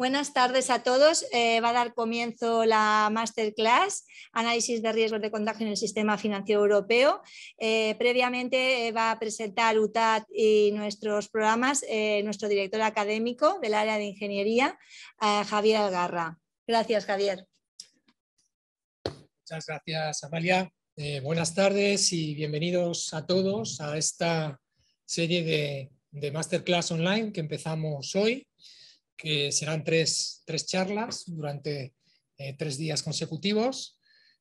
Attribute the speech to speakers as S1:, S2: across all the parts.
S1: Buenas tardes a todos. Eh, va a dar comienzo la masterclass, análisis de riesgos de contagio en el sistema financiero europeo. Eh, previamente eh, va a presentar UTAD y nuestros programas nuestro director académico del área de ingeniería, Javier Algarra. Gracias, Javier.
S2: Muchas gracias, Amalia. buenas tardes y bienvenidos a todos a esta serie de, de masterclass online que empezamos hoy que serán tres, charlas durante eh, tres días consecutivos.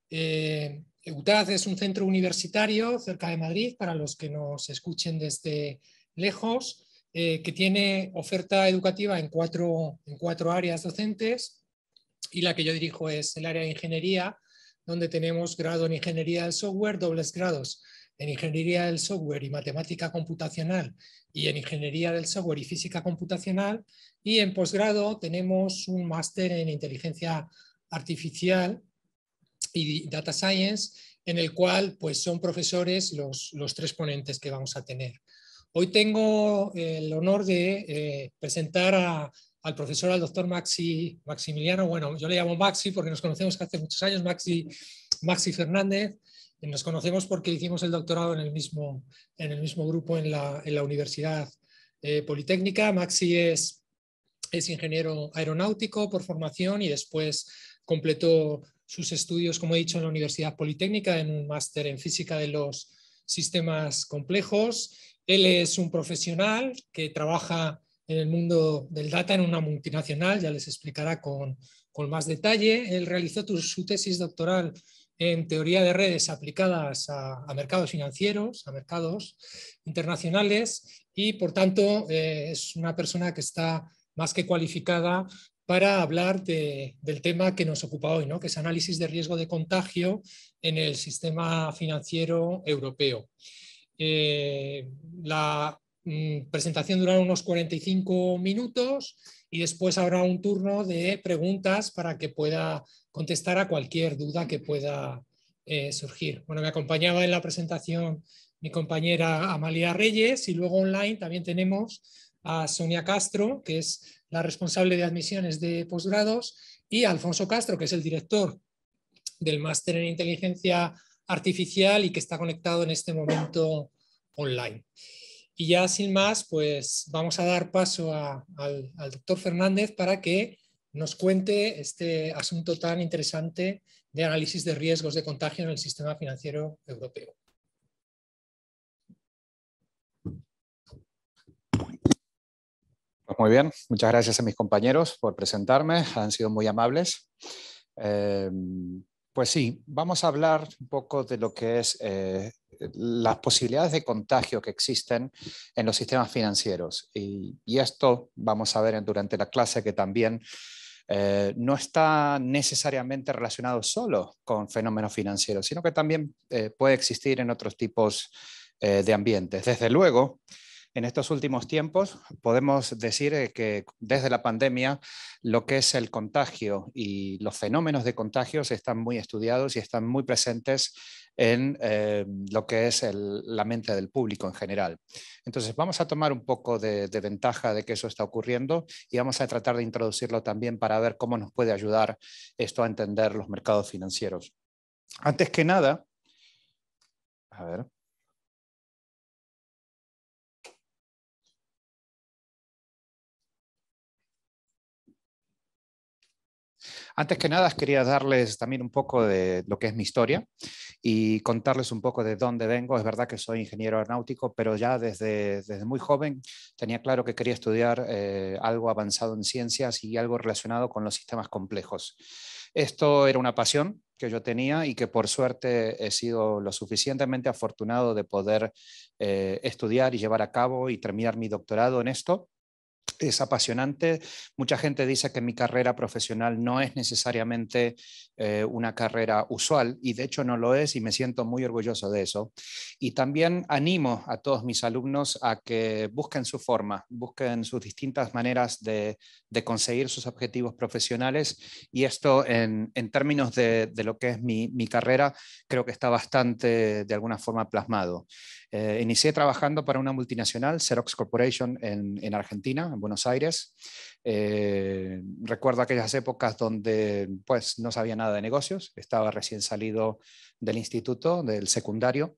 S2: Eh, EUTAD es un centro universitario cerca de Madrid, para los que nos escuchen desde lejos, eh, que tiene oferta educativa en cuatro, en cuatro áreas docentes y la que yo dirijo es el área de ingeniería, donde tenemos grado en ingeniería del software, dobles grados en ingeniería del software y matemática computacional y en ingeniería del software y física computacional. Y en posgrado tenemos un máster en inteligencia artificial y data science, en el cual pues, son profesores los, tres ponentes que vamos a tener. Hoy tengo el honor de eh, presentar al profesor, al doctor Maxi, Maximiliano, bueno, yo le llamo Maxi porque nos conocemos hace muchos años, Maxi, Maxi Fernández, nos conocemos porque hicimos el doctorado en el mismo, en el mismo grupo en la, Universidad eh, Politécnica. Maxi es, es ingeniero aeronáutico por formación y después completó sus estudios, como he dicho, en la Universidad Politécnica en un máster en física de los sistemas complejos. Él es un profesional que trabaja en el mundo del data en una multinacional, ya les explicará con, más detalle. Él realizó su tesis doctoral en teoría de redes aplicadas a, mercados financieros, a mercados internacionales y por tanto eh, es una persona que está más que cualificada para hablar del tema que nos ocupa hoy, que es análisis de riesgo de contagio en el sistema financiero europeo. Eh, la mm, presentación durará unos 45 minutos y después habrá un turno de preguntas para que pueda contestar a cualquier duda que pueda eh, surgir. Bueno, me acompañaba en la presentación mi compañera Amalia Reyes y luego online también tenemos a Sonia Castro, que es la responsable de admisiones de posgrados, y Alfonso Castro, que es el director del máster en inteligencia artificial y que está conectado en este momento online. Y ya sin más, pues vamos a dar paso al, doctor Fernández para que nos cuente este asunto tan interesante de análisis de riesgos de contagio en el sistema financiero europeo.
S1: Pues muy bien, muchas gracias a mis compañeros por presentarme, han sido muy amables. Eh, pues sí, vamos a hablar un poco de lo que es eh, las posibilidades de contagio que existen en los sistemas financieros. Y, esto vamos a ver durante la clase que también eh, no está necesariamente relacionado solo con fenómenos financieros, sino que también eh, puede existir en otros tipos eh, de ambientes. Desde luego, en estos últimos tiempos podemos decir eh, que desde la pandemia lo que es el contagio y los fenómenos de contagios están muy estudiados y están muy presentes en eh, lo que es la mente del público en general. Entonces vamos a tomar un poco de ventaja de que eso está ocurriendo y vamos a tratar de introducirlo también para ver cómo nos puede ayudar esto a entender los mercados financieros. Antes que nada, a ver, Antes que nada, quería darles también un poco de lo que es mi historia y contarles un poco de dónde vengo. Es verdad que soy ingeniero aeronáutico, pero ya desde, muy joven tenía claro que quería estudiar eh, algo avanzado en ciencias y algo relacionado con los sistemas complejos. Esto era una pasión que yo tenía y que por suerte he sido lo suficientemente afortunado de poder eh, estudiar y llevar a cabo y terminar mi doctorado en esto es apasionante. Mucha gente dice que mi carrera profesional no es necesariamente eh, una carrera usual y de hecho no lo es y me siento muy orgulloso de eso. Y también animo a todos mis alumnos a que busquen su forma, busquen sus distintas maneras de, conseguir sus objetivos profesionales y esto en, términos de, lo que es mi, carrera creo que está bastante de alguna forma plasmado. Eh, inicié trabajando para una multinacional, Xerox Corporation, en, Argentina, en Buenos Aires. Eh, recuerdo aquellas épocas donde pues, no sabía nada de negocios, estaba recién salido del instituto, del secundario,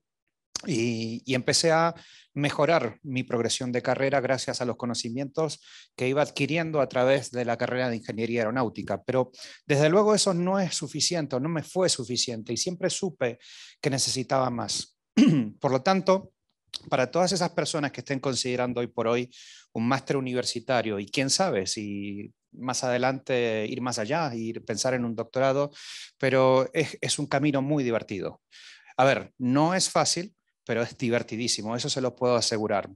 S1: y, y, empecé a mejorar mi progresión de carrera gracias a los conocimientos que iba adquiriendo a través de la carrera de ingeniería aeronáutica. Pero desde luego eso no es suficiente, no me fue suficiente y siempre supe que necesitaba más. Por lo tanto, para todas esas personas que estén considerando hoy por hoy un máster universitario y quién sabe si más adelante ir más allá, ir pensar en un doctorado, pero es, es un camino muy divertido. A ver, no es fácil, pero es divertidísimo, eso se lo puedo asegurar.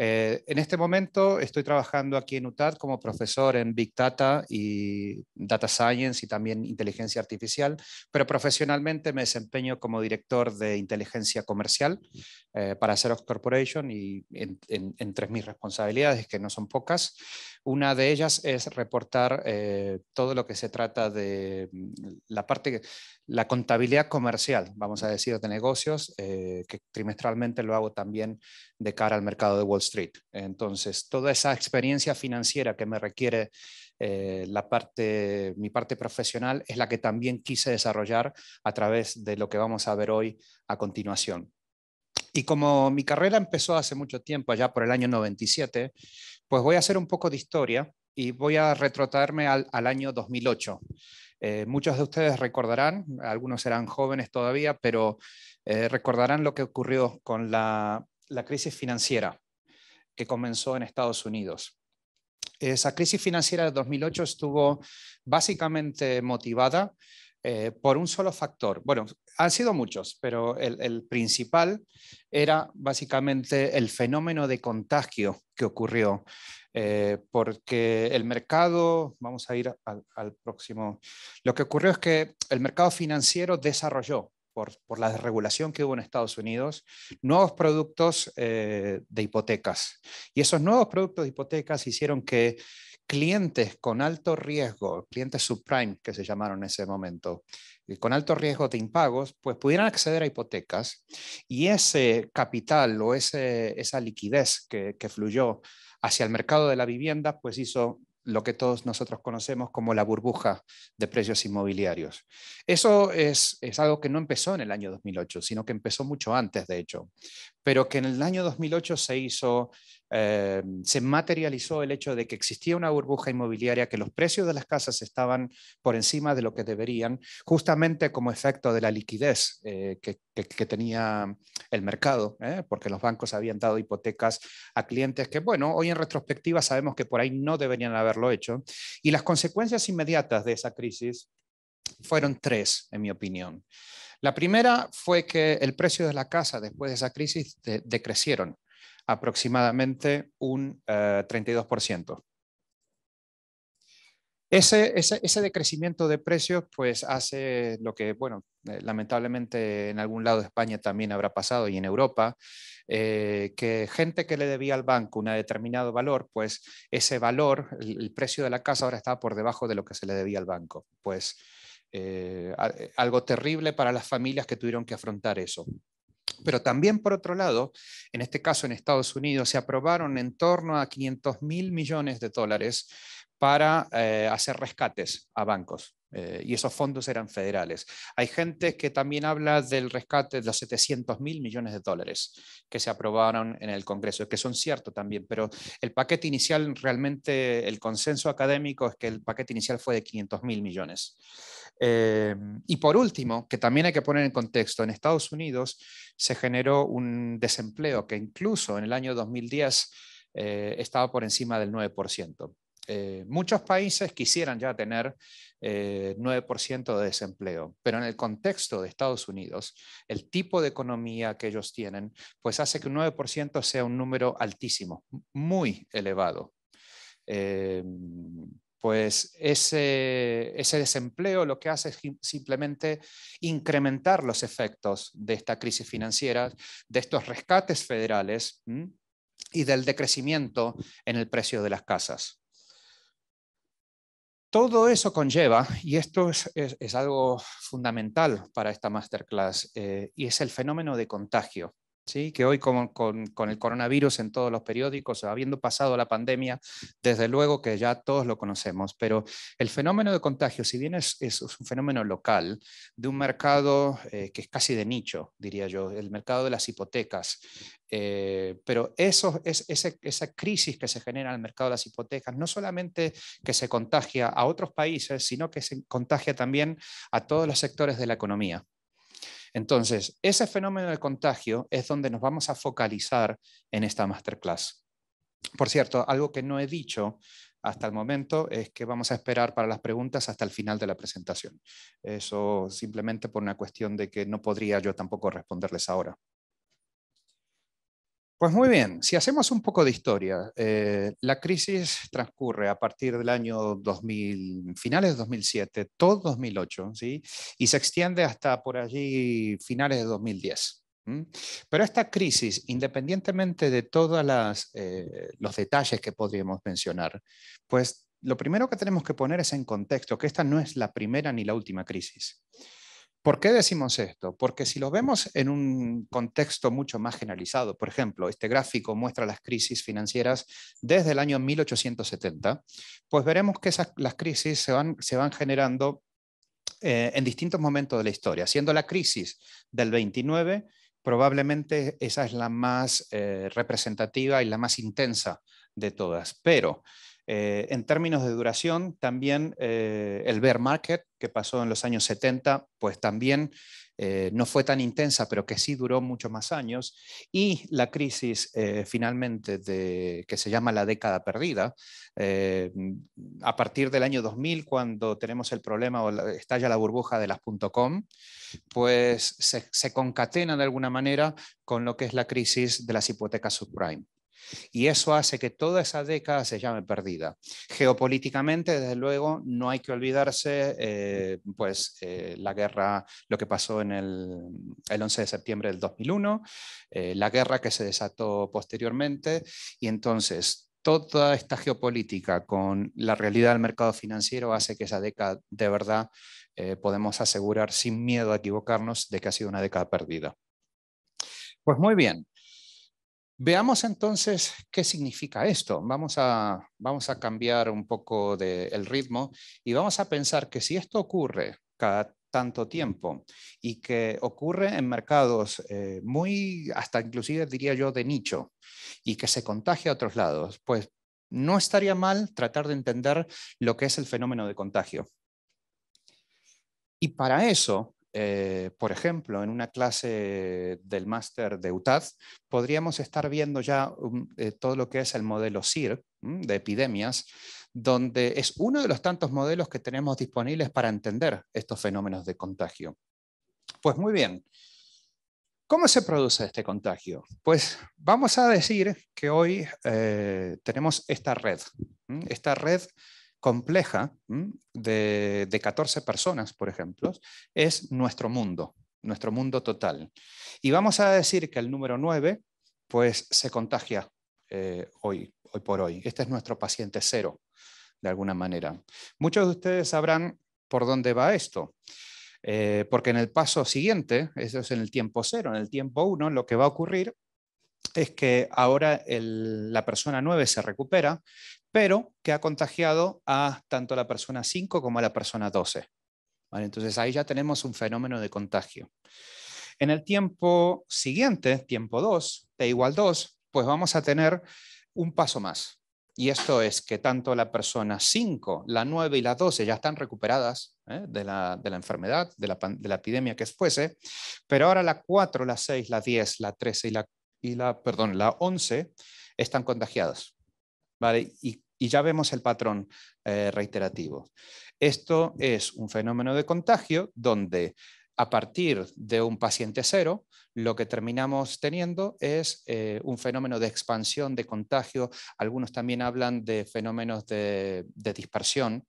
S1: Eh, en este momento estoy trabajando aquí en UTAD como profesor en Big Data y Data Science y también inteligencia artificial, pero profesionalmente me desempeño como director de inteligencia comercial eh, para Xerox Corporation y entre mis responsabilidades, que no son pocas, una de ellas es reportar eh, todo lo que se trata de mm, la parte, la contabilidad comercial, vamos a decir, de negocios que trimestralmente lo hago también de cara al mercado de Wall Street. Entonces, toda esa experiencia financiera que me requiere eh, la parte, mi parte profesional es la que también quise desarrollar a través de lo que vamos a ver hoy a continuación. Y como mi carrera empezó hace mucho tiempo, allá por el año 97, pues voy a hacer un poco de historia y voy a retrotraerme al año 2008. Eh, muchos de ustedes recordarán, algunos serán jóvenes todavía, pero eh, recordarán lo que ocurrió con la, crisis financiera que comenzó en Estados Unidos. Esa crisis financiera de 2008 estuvo básicamente motivada eh, por un solo factor. Bueno, han sido muchos, pero el, principal era básicamente el fenómeno de contagio que ocurrió eh, porque el mercado, vamos a ir al, próximo, lo que ocurrió es que el mercado financiero desarrolló por, la desregulación que hubo en Estados Unidos, nuevos productos eh, de hipotecas. Y esos nuevos productos de hipotecas hicieron que clientes con alto riesgo, clientes subprime que se llamaron en ese momento, eh, con alto riesgo de impagos, pues pudieran acceder a hipotecas y ese capital o esa liquidez que fluyó hacia el mercado de la vivienda, pues hizo lo que todos nosotros conocemos como la burbuja de precios inmobiliarios. Eso es, es, algo que no empezó en el año 2008, sino que empezó mucho antes, de hecho, pero que en el año 2008 se hizo eh, se materializó el hecho de que existía una burbuja inmobiliaria, que los precios de las casas estaban por encima de lo que deberían, justamente como efecto de la liquidez eh, que, tenía el mercado, eh, porque los bancos habían dado hipotecas a clientes que, bueno, hoy en retrospectiva sabemos que por ahí no deberían haberlo hecho. Y las consecuencias inmediatas de esa crisis fueron tres, en mi opinión. La primera fue que el precio de la casa después de esa crisis decrecieron aproximadamente un 32%. Eh, ese, ese, ese, decrecimiento de precios pues hace lo que, bueno, eh, lamentablemente en algún lado de España también habrá pasado y en Europa, eh, que gente que le debía al banco un determinado valor, pues ese valor, el, precio de la casa ahora estaba por debajo de lo que se le debía al banco. Pues algo terrible para las familias que tuvieron que afrontar eso. Pero también, por otro lado, en este caso en Estados Unidos, se aprobaron en torno a 500 mil millones de dólares para eh, hacer rescates a bancos. Eh, y esos fondos eran federales. Hay gente que también habla del rescate de los 700 mil millones de dólares que se aprobaron en el Congreso, que son ciertos también, pero el paquete inicial, realmente el consenso académico es que el paquete inicial fue de 500 mil millones. Eh, y por último, que también hay que poner en contexto, en Estados Unidos se generó un desempleo que incluso en el año 2010 eh, estaba por encima del 9%. muchos países quisieran ya tener 9% eh, de desempleo. Pero en el contexto de Estados Unidos, el tipo de economía que ellos tienen, pues hace que un 9% sea un número altísimo, muy elevado. Eh, pues ese, desempleo lo que hace es simplemente incrementar los efectos de esta crisis financiera, de estos rescates federales y del decrecimiento en el precio de las casas. Todo eso conlleva, y esto es, algo fundamental para esta masterclass, eh, y es el fenómeno de contagio. ¿sí? que hoy con, el coronavirus en todos los periódicos, habiendo pasado la pandemia, desde luego que ya todos lo conocemos, pero el fenómeno de contagio, si bien es, un fenómeno local, de un mercado eh, que es casi de nicho, diría yo, el mercado de las hipotecas, eh, pero eso, es, esa crisis que se genera en el mercado de las hipotecas, no solamente que se contagia a otros países, sino que se contagia también a todos los sectores de la economía. Entonces, ese fenómeno de contagio es donde nos vamos a focalizar en esta masterclass. Por cierto, algo que no he dicho hasta el momento es que vamos a esperar para las preguntas hasta el final de la presentación. Eso simplemente por una cuestión de que no podría yo tampoco responderles ahora. Pues muy bien, si hacemos un poco de historia, eh, la crisis transcurre a partir del año 2000, finales de 2007, todo 2008, ¿sí? y se extiende hasta por allí finales de 2010. Pero esta crisis, independientemente de todos eh, los detalles que podríamos mencionar, pues lo primero que tenemos que poner es en contexto que esta no es la primera ni la última crisis. ¿Por qué decimos esto? Porque si lo vemos en un contexto mucho más generalizado, por ejemplo, este gráfico muestra las crisis financieras desde el año 1870, pues veremos que esas, las crisis se van, generando eh, en distintos momentos de la historia, siendo la crisis del 29 probablemente esa es la más eh, representativa y la más intensa de todas, pero eh, en términos de duración, también eh, el bear market, que pasó en los años 70, pues también eh, no fue tan intensa, pero que sí duró muchos más años. Y la crisis finalmente de, que se llama la década perdida, a partir del año 2000, cuando tenemos el problema o estalla la burbuja de las .com, pues se concatena de alguna manera con lo que es la crisis de las hipotecas subprime. Y eso hace que toda esa década se llame perdida. Geopolíticamente, desde luego, no hay que olvidarse eh, pues, eh, la guerra, lo que pasó en el, 11 de septiembre del 2001, eh, la guerra que se desató posteriormente. Y entonces, toda esta geopolítica con la realidad del mercado financiero hace que esa década de verdad podemos asegurar sin miedo a equivocarnos de que ha sido una década perdida. Pues muy bien, Veamos entonces qué significa esto. Vamos a, cambiar un poco de, el ritmo y vamos a pensar que si esto ocurre cada tanto tiempo y que ocurre en mercados eh, muy, hasta inclusive diría yo, de nicho y que se contagia a otros lados, pues no estaría mal tratar de entender lo que es el fenómeno de contagio. Y para eso eh, por ejemplo, en una clase del máster de UTAD, podríamos estar viendo ya um, eh, todo lo que es el modelo SIR de epidemias, donde es uno de los tantos modelos que tenemos disponibles para entender estos fenómenos de contagio. Pues muy bien, ¿Cómo se produce este contagio? Pues vamos a decir que hoy eh, tenemos esta red, esta red compleja de, 14 personas, por ejemplo, es nuestro mundo, nuestro mundo total. Y vamos a decir que el número 9, pues se contagia eh, hoy, hoy por hoy. Este es nuestro paciente cero, de alguna manera. Muchos de ustedes sabrán por dónde va esto. Eh, porque en el paso siguiente, eso es en el tiempo cero, en el tiempo uno, lo que va a ocurrir es que ahora la persona 9 se recupera, pero que ha contagiado a tanto la persona 5 como a la persona 12. entonces ahí ya tenemos un fenómeno de contagio. En el tiempo siguiente, tiempo 2, t igual 2, pues vamos a tener un paso más. Y esto es que tanto la persona 5, la 9 y la 12 ya están recuperadas ¿eh? de, la, enfermedad, de la, epidemia que fuese, pero ahora la 4, la 6, la 10, la 13 y la, y la, perdón, la 11 están contagiadas. Y, ya vemos el patrón eh, reiterativo. Esto es un fenómeno de contagio donde a partir de un paciente cero, lo que terminamos teniendo es eh, un fenómeno de expansión, de contagio. Algunos también hablan de fenómenos de, dispersión.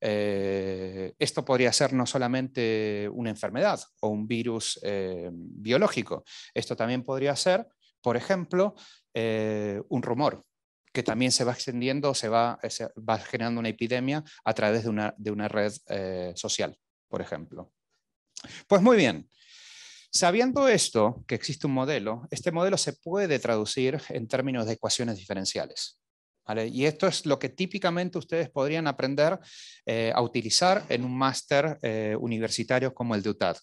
S1: Eh, esto podría ser no solamente una enfermedad o un virus biológico, esto también podría ser, por ejemplo, un rumor, que también se va extendiendo, se va, eh, se va generando una epidemia a través de una, de una red eh, social, por ejemplo. Pues muy bien, Sabiendo esto, que existe un modelo, este modelo se puede traducir en términos de ecuaciones diferenciales. Y esto es lo que típicamente ustedes podrían aprender eh, a utilizar en un máster eh, universitario como el de UTAD,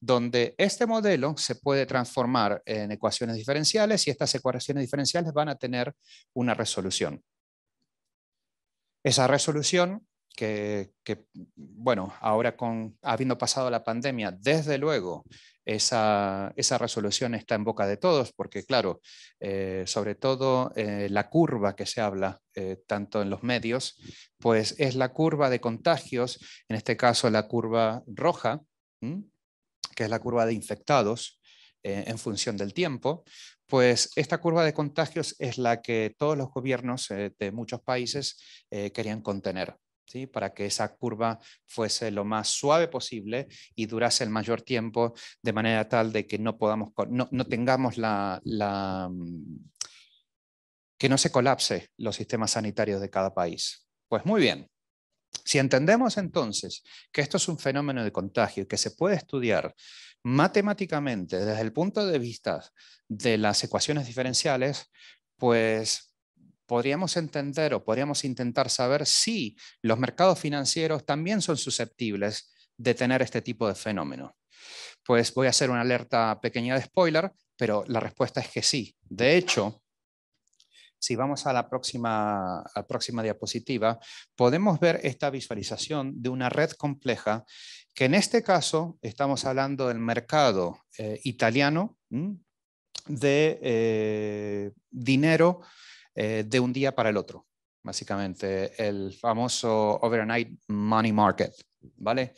S1: donde este modelo se puede transformar en ecuaciones diferenciales y estas ecuaciones diferenciales van a tener una resolución. Esa resolución que, bueno, ahora con, habiendo pasado la pandemia, desde luego esa, resolución está en boca de todos, porque claro, eh, sobre todo eh, la curva que se habla eh, tanto en los medios, pues es la curva de contagios, en este caso la curva roja, que es la curva de infectados en función del tiempo, pues esta curva de contagios es la que todos los gobiernos de muchos países querían contener para que esa curva fuese lo más suave posible y durase el mayor tiempo de manera tal de que no, podamos, no, tengamos la, la... Mm, que no se colapse los sistemas sanitarios de cada país. Pues muy bien, si entendemos entonces que esto es un fenómeno de contagio que se puede estudiar matemáticamente desde el punto de vista de las ecuaciones diferenciales, pues podríamos entender o podríamos intentar saber si los mercados financieros también son susceptibles de tener este tipo de fenómeno. Pues voy a hacer una alerta pequeña de spoiler, pero la respuesta es que sí. De hecho, si vamos a la próxima, próxima diapositiva, podemos ver esta visualización de una red compleja que en este caso estamos hablando del mercado eh, italiano de eh, dinero eh, de un día para el otro, básicamente, el famoso overnight money market, ¿vale?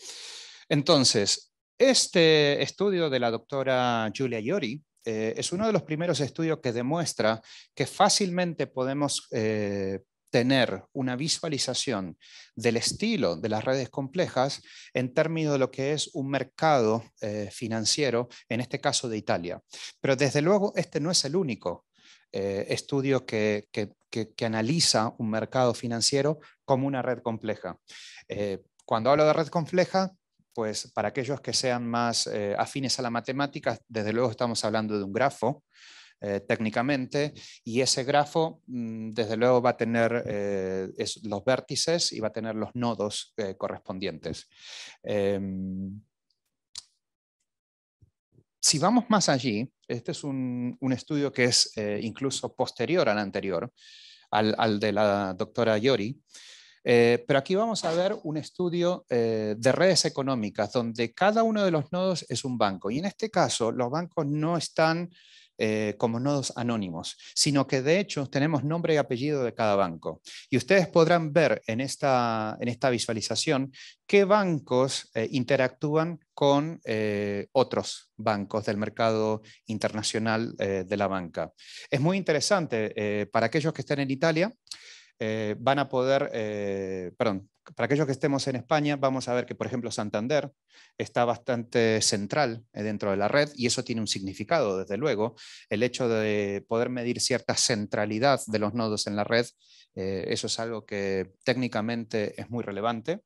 S1: Entonces, este estudio de la doctora Julia Iori eh, es uno de los primeros estudios que demuestra que fácilmente podemos eh, tener una visualización del estilo de las redes complejas en términos de lo que es un mercado financiero, en este caso de Italia. Pero desde luego este no es el único eh, estudio que, que, que, analiza un mercado financiero como una red compleja. Eh, cuando hablo de red compleja, pues para aquellos que sean más eh, afines a la matemática, desde luego estamos hablando de un grafo. técnicamente y ese grafo mm, desde luego va a tener los vértices y va a tener los nodos correspondientes. Em, si vamos más allí, este es un, estudio que es eh, incluso posterior al anterior, al, de la doctora Yori. Eh, pero aquí vamos a ver un estudio eh, de redes económicas, donde cada uno de los nodos es un banco. Y en este caso, los bancos no están eh, como nodos anónimos, sino que de hecho tenemos nombre y apellido de cada banco. Y ustedes podrán ver en esta, visualización qué bancos eh, interactúan con eh, otros bancos del mercado internacional de la banca. Es muy interesante para aquellos que estén en Italia. Eh, van a poder, eh, perdón, para aquellos que estemos en España, vamos a ver que, por ejemplo, Santander está bastante central eh, dentro de la red y eso tiene un significado, desde luego. El hecho de poder medir cierta centralidad de los nodos en la red, eso es algo que técnicamente es muy relevante.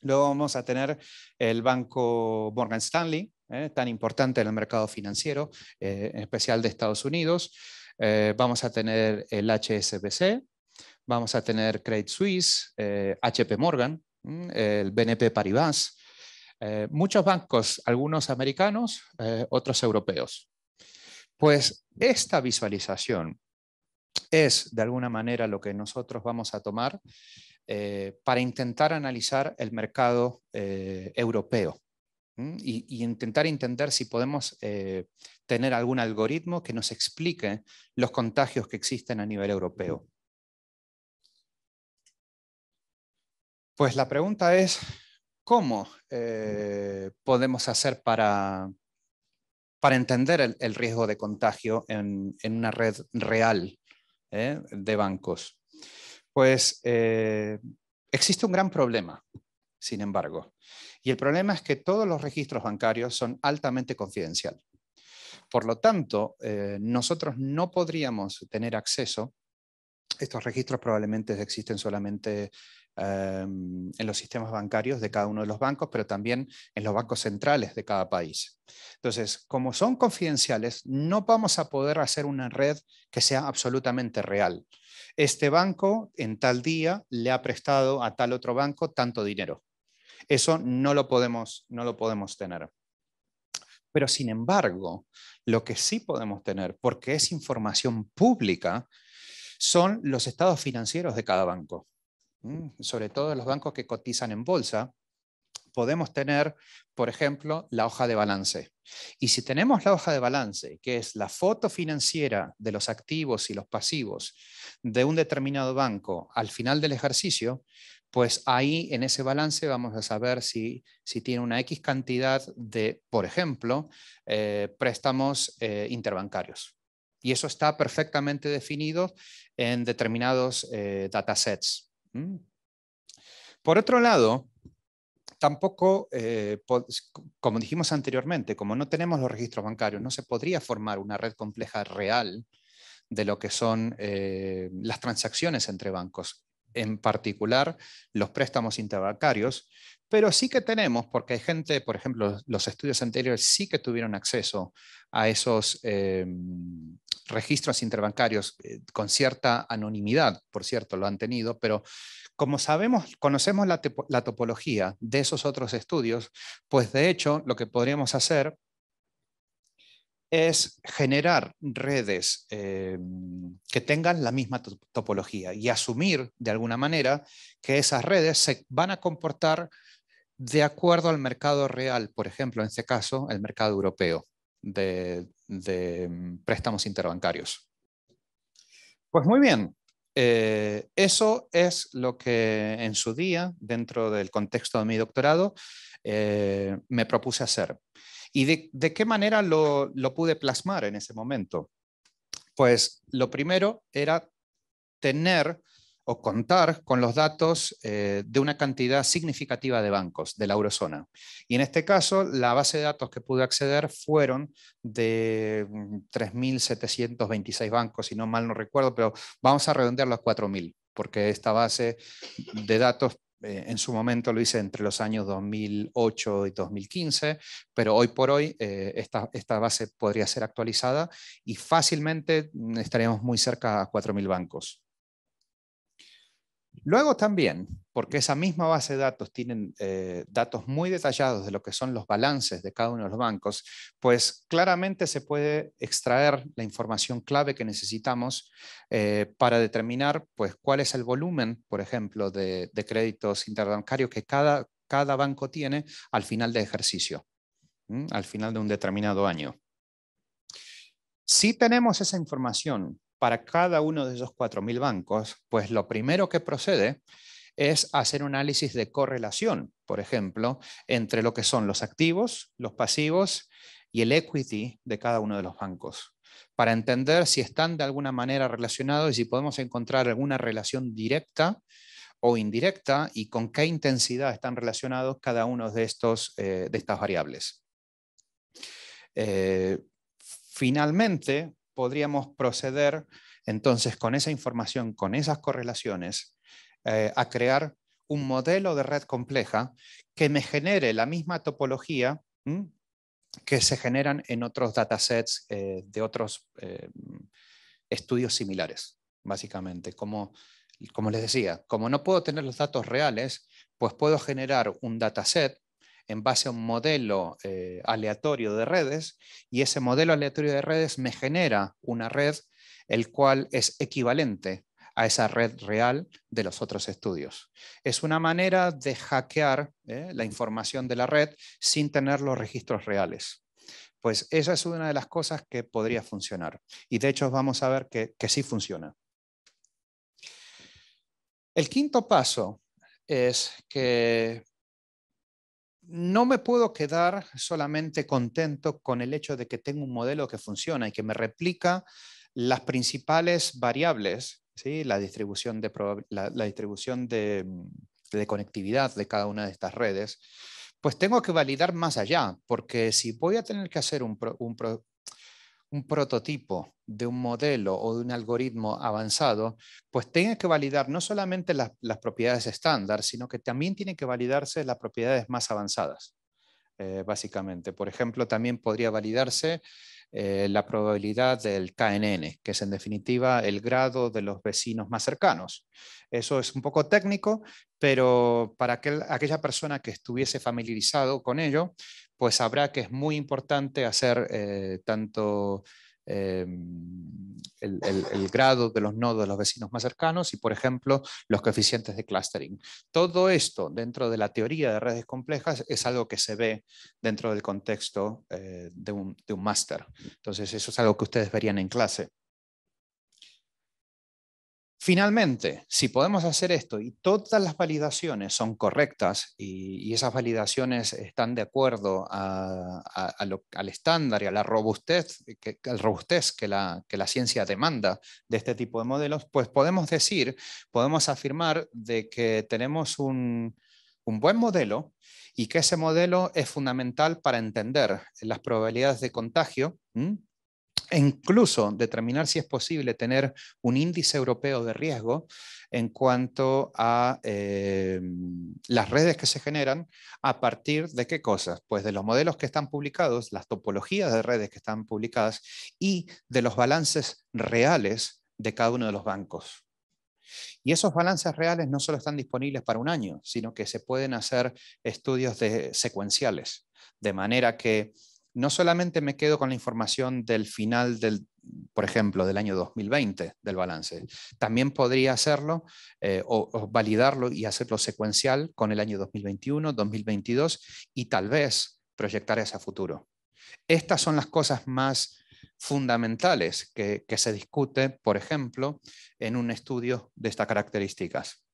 S1: Luego vamos a tener el banco Morgan Stanley, tan importante en el mercado financiero, en especial de Estados Unidos. vamos a tener el HSBC, vamos a tener Credit Suisse, HP eh, Morgan, mm, el BNP Paribas, eh, muchos bancos, algunos americanos, eh, otros europeos. Pues esta visualización es de alguna manera lo que nosotros vamos a tomar para intentar analizar el mercado europeo mm, y, intentar entender si podemos tener algún algoritmo que nos explique los contagios que existen a nivel europeo. Pues la pregunta es, ¿cómo eh, podemos hacer para, entender el, riesgo de contagio en, una red real eh, de bancos? Pues eh, existe un gran problema, sin embargo, y el problema es que todos los registros bancarios son altamente confidenciales. Por lo tanto, nosotros no podríamos tener acceso, estos registros probablemente existen solamente Em, en los sistemas bancarios de cada uno de los bancos, pero también en los bancos centrales de cada país. Entonces, como son confidenciales, no vamos a poder hacer una red que sea absolutamente real. Este banco en tal día le ha prestado a tal otro banco tanto dinero. Eso no lo podemos, no lo podemos tener. Pero sin embargo, lo que sí podemos tener, porque es información pública, son los estados financieros de cada banco sobre todo los bancos que cotizan en bolsa, podemos tener, por ejemplo, la hoja de balance. Y si tenemos la hoja de balance, que es la foto financiera de los activos y los pasivos de un determinado banco al final del ejercicio, pues ahí en ese balance vamos a saber si, tiene una X cantidad de, por ejemplo, eh, préstamos eh, interbancarios. Y eso está perfectamente definido en determinados eh, datasets. Mm. Por otro lado, tampoco, eh, como dijimos anteriormente, como no tenemos los registros bancarios, no se podría formar una red compleja real de lo que son eh, las transacciones entre bancos en particular los préstamos interbancarios, pero sí que tenemos, porque hay gente, por ejemplo, los estudios anteriores sí que tuvieron acceso a esos eh, registros interbancarios eh, con cierta anonimidad, por cierto, lo han tenido, pero como sabemos, conocemos la, topología de esos otros estudios, pues de hecho lo que podríamos hacer es generar redes eh, que tengan la misma topología y asumir de alguna manera que esas redes se van a comportar de acuerdo al mercado real, por ejemplo, en este caso, el mercado europeo de, mm, préstamos interbancarios. Pues muy bien, eh, eso es lo que en su día, dentro del contexto de mi doctorado, eh, me propuse hacer. ¿Y de, qué manera lo, pude plasmar en ese momento? Pues lo primero era tener o contar con los datos eh, de una cantidad significativa de bancos de la eurozona. Y en este caso, la base de datos que pude acceder fueron de 3.726 mm, bancos, si no mal no recuerdo, pero vamos a redondear a 4.000 porque esta base de datos eh, en su momento lo hice entre los años 2008 y 2015, pero hoy por hoy eh, esta, esta, base podría ser actualizada y fácilmente mm, estaríamos muy cerca a 4.000 bancos. Luego también, porque esa misma base de datos tiene eh, datos muy detallados de lo que son los balances de cada uno de los bancos, pues claramente se puede extraer la información clave que necesitamos eh, para determinar pues, cuál es el volumen, por ejemplo, de, créditos interbancarios que cada, banco tiene al final de ejercicio, al final de un determinado año. Si tenemos esa información para cada uno de esos 4.000 bancos, pues lo primero que procede es hacer un análisis de correlación, por ejemplo, entre lo que son los activos, los pasivos y el equity de cada uno de los bancos, para entender si están de alguna manera relacionados y si podemos encontrar alguna relación directa o indirecta y con qué intensidad están relacionados cada uno de, estos, eh, de estas variables. Eh, finalmente, podríamos proceder entonces con esa información, con esas correlaciones, eh, a crear un modelo de red compleja que me genere la misma topología que se generan en otros datasets eh, de otros eh, estudios similares, básicamente. Como, como les decía, como no puedo tener los datos reales, pues puedo generar un dataset en base a un modelo eh, aleatorio de redes y ese modelo aleatorio de redes me genera una red el cual es equivalente a esa red real de los otros estudios. Es una manera de hackear eh, la información de la red sin tener los registros reales. Pues esa es una de las cosas que podría funcionar. Y de hecho vamos a ver que, que sí funciona. El quinto paso es que no me puedo quedar solamente contento con el hecho de que tengo un modelo que funciona y que me replica las principales variables, ¿sí? la distribución, de, la, distribución mm, de, conectividad de cada una de estas redes, pues tengo que validar más allá, porque si voy a tener que hacer un, un prototipo de un modelo o de un algoritmo avanzado, pues tenga que validar no solamente las, propiedades estándar, sino que también tiene que validarse las propiedades más avanzadas, eh, básicamente. Por ejemplo, también podría validarse eh, la probabilidad del KNN, que es en definitiva el grado de los vecinos más cercanos. Eso es un poco técnico, pero para aquella persona que estuviese familiarizado con ello, pues sabrá que es muy importante hacer eh, tanto em, el, grado de los nodos de los vecinos más cercanos y, por ejemplo, los coeficientes de clustering. Todo esto dentro de la teoría de redes complejas es algo que se ve dentro del contexto eh, de un máster. Entonces, eso es algo que ustedes verían en clase. Finalmente, si podemos hacer esto y todas las validaciones son correctas y, esas validaciones están de acuerdo al estándar y a la robustez, que, la, ciencia demanda de este tipo de modelos, pues podemos decir, podemos afirmar de que tenemos un, buen modelo y que ese modelo es fundamental para entender las probabilidades de contagio e incluso determinar si es posible tener un índice europeo de riesgo en cuanto a em, las redes que se generan a partir de qué cosas? Pues de los modelos que están publicados, las topologías de redes que están publicadas y de los balances reales de cada uno de los bancos. Y esos balances reales no solo están disponibles para un año, sino que se pueden hacer estudios de secuenciales, de manera que no solamente me quedo con la información del final del, por ejemplo, del año 2020 del balance, también podría hacerlo eh, o, validarlo y hacerlo secuencial con el año 2021, 2022 y tal vez proyectar hacia futuro. Estas son las cosas más fundamentales que, se discute, por ejemplo, en un estudio de estas características.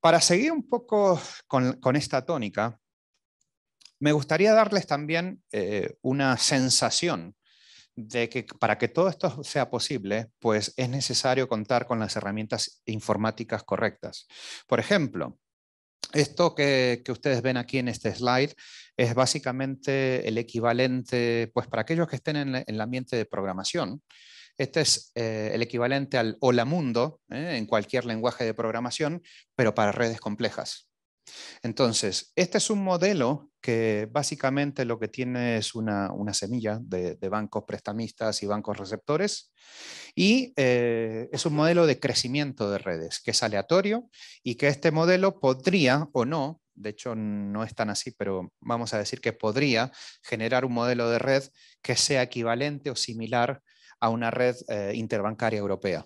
S1: Para seguir un poco con esta tónica, me gustaría darles también eh, una sensación de que para que todo esto sea posible, pues es necesario contar con las herramientas informáticas correctas. Por ejemplo, esto que, ustedes ven aquí en este slide es básicamente el equivalente, pues para aquellos que estén en, el ambiente de programación, este es eh, el equivalente al hola mundo eh, en cualquier lenguaje de programación, pero para redes complejas. Entonces, este es un modelo que básicamente lo que tiene es una, semilla de, bancos prestamistas y bancos receptores y eh, es un modelo de crecimiento de redes que es aleatorio y que este modelo podría o no, de hecho no es tan así, pero vamos a decir que podría generar un modelo de red que sea equivalente o similar a una red eh, interbancaria europea.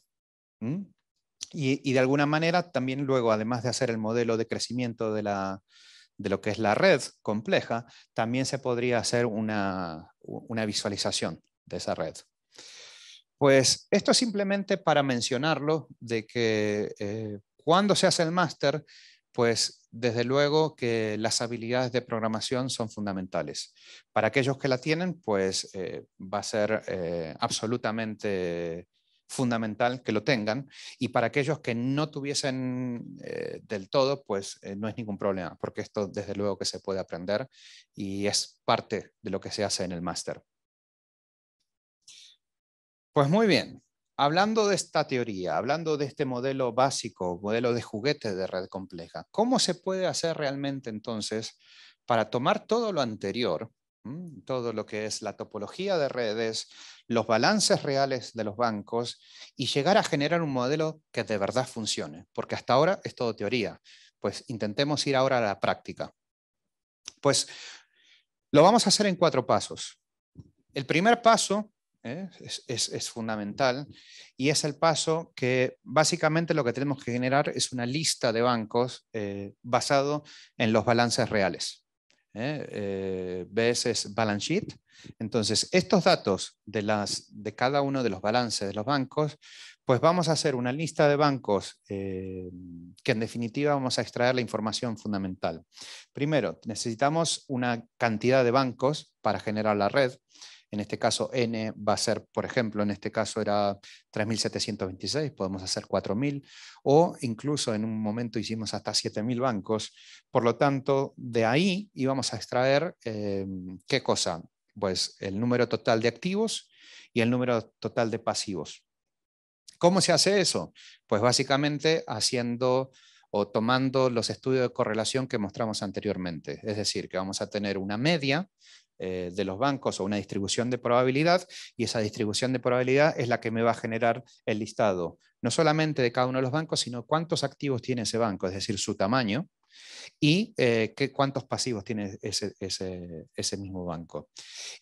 S1: Y, de alguna manera también luego, además de hacer el modelo de crecimiento de, lo que es la red compleja, también se podría hacer una, visualización de esa red. Pues esto es simplemente para mencionarlo, de que eh, cuando se hace el máster, pues desde luego que las habilidades de programación son fundamentales. Para aquellos que la tienen, pues eh, va a ser eh, absolutamente fundamental que lo tengan y para aquellos que no tuviesen eh, del todo, pues eh, no es ningún problema, porque esto desde luego que se puede aprender y es parte de lo que se hace en el máster. Pues muy bien, hablando de esta teoría, hablando de este modelo básico, modelo de juguete de red compleja, ¿cómo se puede hacer realmente entonces para tomar todo lo anterior Mm, todo lo que es la topología de redes, los balances reales de los bancos y llegar a generar un modelo que de verdad funcione, porque hasta ahora es todo teoría. Pues intentemos ir ahora a la práctica. Pues lo vamos a hacer en cuatro pasos. El primer paso ¿eh? es, fundamental y es el paso que básicamente lo que tenemos que generar es una lista de bancos eh, basado en los balances reales. ¿eh? Eh, BS es balance sheet. Entonces, estos datos de, las, de cada uno de los balances de los bancos, pues vamos a hacer una lista de bancos eh, que en definitiva vamos a extraer la información fundamental. Primero, necesitamos una cantidad de bancos para generar la red en este caso n va a ser, por ejemplo, en este caso era 3.726, podemos hacer 4.000, o incluso en un momento hicimos hasta 7.000 bancos. Por lo tanto, de ahí íbamos a extraer, em, ¿qué cosa? Pues el número total de activos y el número total de pasivos. ¿Cómo se hace eso? Pues básicamente haciendo o tomando los estudios de correlación que mostramos anteriormente. Es decir, que vamos a tener una media eh, de los bancos o una distribución de probabilidad, y esa distribución de probabilidad es la que me va a generar el listado, no solamente de cada uno de los bancos, sino cuántos activos tiene ese banco, es decir, su tamaño, y eh, cuántos pasivos tiene ese, mismo banco.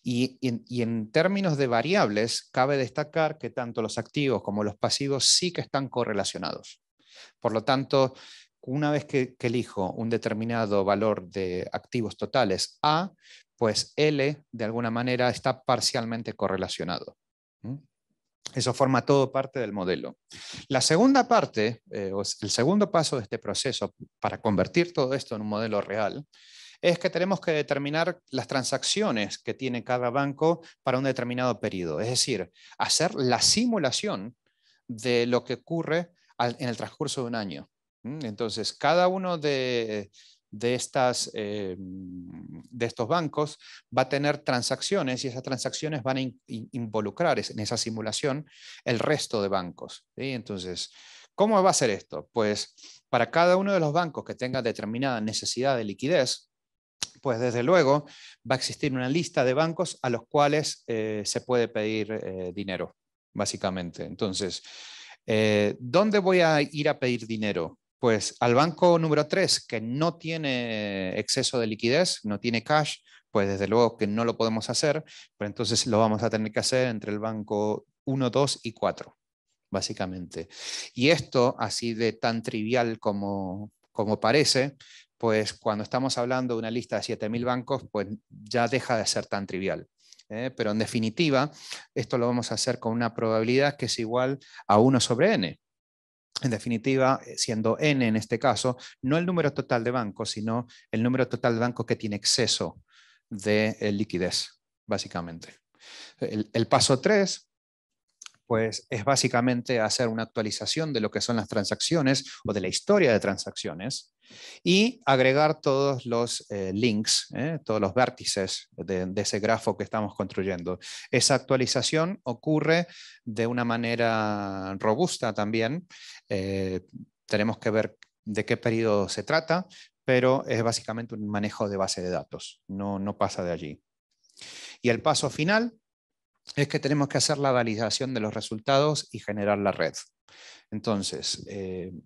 S1: Y, en términos de variables, cabe destacar que tanto los activos como los pasivos sí que están correlacionados. Por lo tanto, una vez que, que elijo un determinado valor de activos totales A, pues L, de alguna manera, está parcialmente correlacionado. Eso forma todo parte del modelo. La segunda parte, eh, el segundo paso de este proceso para convertir todo esto en un modelo real, es que tenemos que determinar las transacciones que tiene cada banco para un determinado periodo. Es decir, hacer la simulación de lo que ocurre en el transcurso de un año. Entonces, cada uno de, de, estas, eh, mm, de estos bancos va a tener transacciones y esas transacciones van a involucrar en esa simulación el resto de bancos. Entonces, ¿cómo va a ser esto? Pues para cada uno de los bancos que tenga determinada necesidad de liquidez, pues desde luego va a existir una lista de bancos a los cuales eh, se puede pedir eh, dinero, básicamente. Entonces, ¿dónde voy a ir a pedir dinero? pues al banco número 3, que no tiene exceso de liquidez, no tiene cash, pues desde luego que no lo podemos hacer, pero entonces lo vamos a tener que hacer entre el banco 1, 2 y 4, básicamente. Y esto, así de tan trivial como, como parece, pues cuando estamos hablando de una lista de 7.000 bancos, pues ya deja de ser tan trivial. ¿eh? Pero en definitiva, esto lo vamos a hacer con una probabilidad que es igual a 1 sobre n en definitiva, eh, siendo n en este caso, no el número total de bancos, sino el número total de bancos que tiene exceso de eh, liquidez, básicamente. El, el paso 3, pues es básicamente hacer una actualización de lo que son las transacciones o de la historia de transacciones y agregar todos los eh, links, eh, todos los vértices de, ese grafo que estamos construyendo. Esa actualización ocurre de una manera robusta también. Eh, tenemos que ver de qué periodo se trata, pero es básicamente un manejo de base de datos, no, no pasa de allí. Y el paso final es que tenemos que hacer la validación de los resultados y generar la red. Entonces,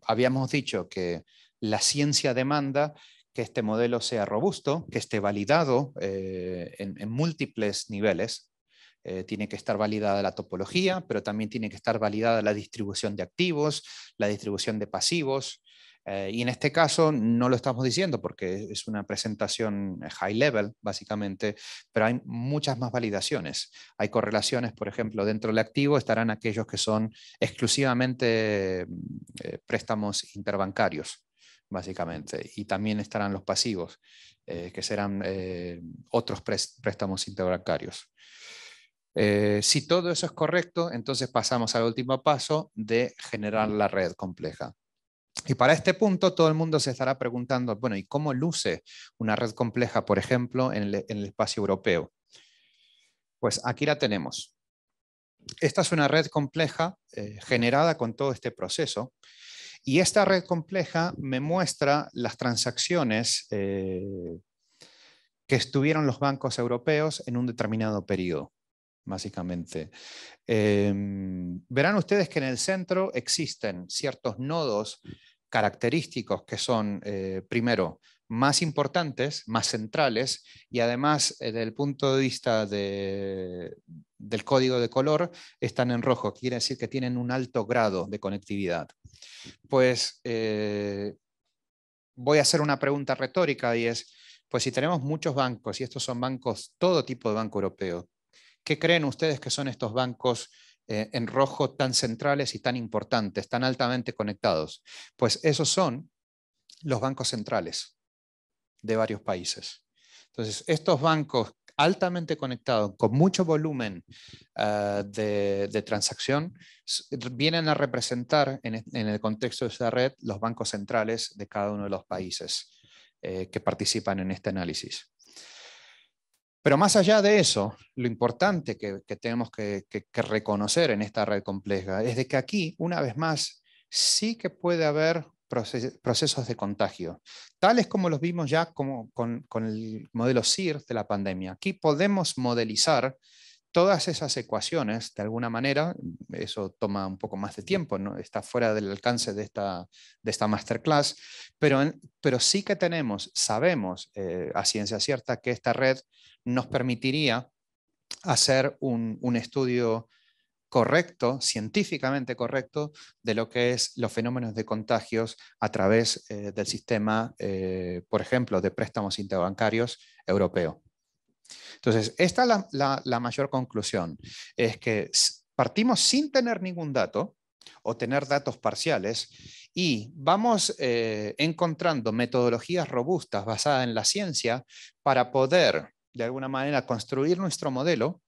S1: habíamos dicho que la ciencia demanda que este modelo sea robusto, que esté validado eh, en, múltiples niveles. Eh, tiene que estar validada la topología, pero también tiene que estar validada la distribución de activos, la distribución de pasivos. Eh, y en este caso no lo estamos diciendo porque es una presentación high level, básicamente, pero hay muchas más validaciones. Hay correlaciones, por ejemplo, dentro del activo estarán aquellos que son exclusivamente préstamos interbancarios básicamente. Y también estarán los pasivos, eh, que serán eh, otros préstamos interbancarios. Eh, si todo eso es correcto, entonces pasamos al último paso de generar la red compleja. Y para este punto todo el mundo se estará preguntando, bueno, ¿y cómo luce una red compleja, por ejemplo, en el espacio europeo? Pues aquí la tenemos. Esta es una red compleja generada con todo este proceso y esta red compleja me muestra las transacciones eh, que estuvieron los bancos europeos en un determinado periodo, básicamente. Em, verán ustedes que en el centro existen ciertos nodos característicos que son, eh, primero, más importantes, más centrales, y además, eh, desde el punto de vista de, del código de color están en rojo, quiere decir que tienen un alto grado de conectividad. Pues eh, voy a hacer una pregunta retórica y es, pues si tenemos muchos bancos, y estos son bancos, todo tipo de banco europeo, ¿qué creen ustedes que son estos bancos eh, en rojo tan centrales y tan importantes, tan altamente conectados? Pues esos son los bancos centrales de varios países. Entonces, estos bancos altamente conectado, con mucho volumen ah, de, transacción, vienen a representar en, el contexto de esa red los bancos centrales de cada uno de los países eh, que participan en este análisis. Pero más allá de eso, lo importante que, tenemos que, que reconocer en esta red compleja es de que aquí, una vez más, sí que puede haber procesos de contagio, tales como los vimos ya con, el modelo SIR de la pandemia. Aquí podemos modelizar todas esas ecuaciones de alguna manera, eso toma un poco más de tiempo, ¿no? está fuera del alcance de esta, de esta masterclass, pero, pero sí que tenemos, sabemos eh, a ciencia cierta que esta red nos permitiría hacer un, un estudio correcto, científicamente correcto, de lo que es los fenómenos de contagios a través eh, del sistema, eh, por ejemplo, de préstamos interbancarios europeo. Entonces, esta es la, mayor conclusión, es que partimos sin tener ningún dato o tener datos parciales y vamos eh, encontrando metodologías robustas basadas en la ciencia para poder, de alguna manera, construir nuestro modelo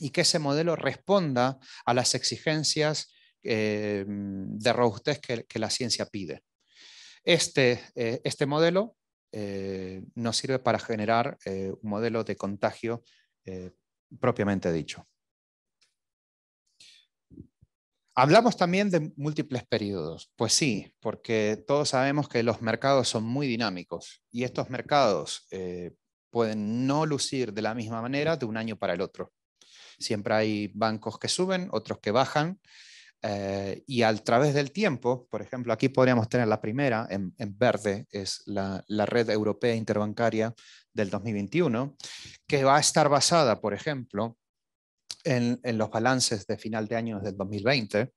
S1: y que ese modelo responda a las exigencias eh, de robustez que, la ciencia pide. Este, eh, este modelo eh, nos sirve para generar un modelo de contagio propiamente dicho. Hablamos también de múltiples periodos. Pues sí, porque todos sabemos que los mercados son muy dinámicos y estos mercados pueden no lucir de la misma manera de un año para el otro. Siempre hay bancos que suben, otros que bajan. Eh, y a través del tiempo, por ejemplo, aquí podríamos tener la primera, en, verde, es la, red europea interbancaria del 2021, que va a estar basada, por ejemplo, en, los balances de final de año del 2020.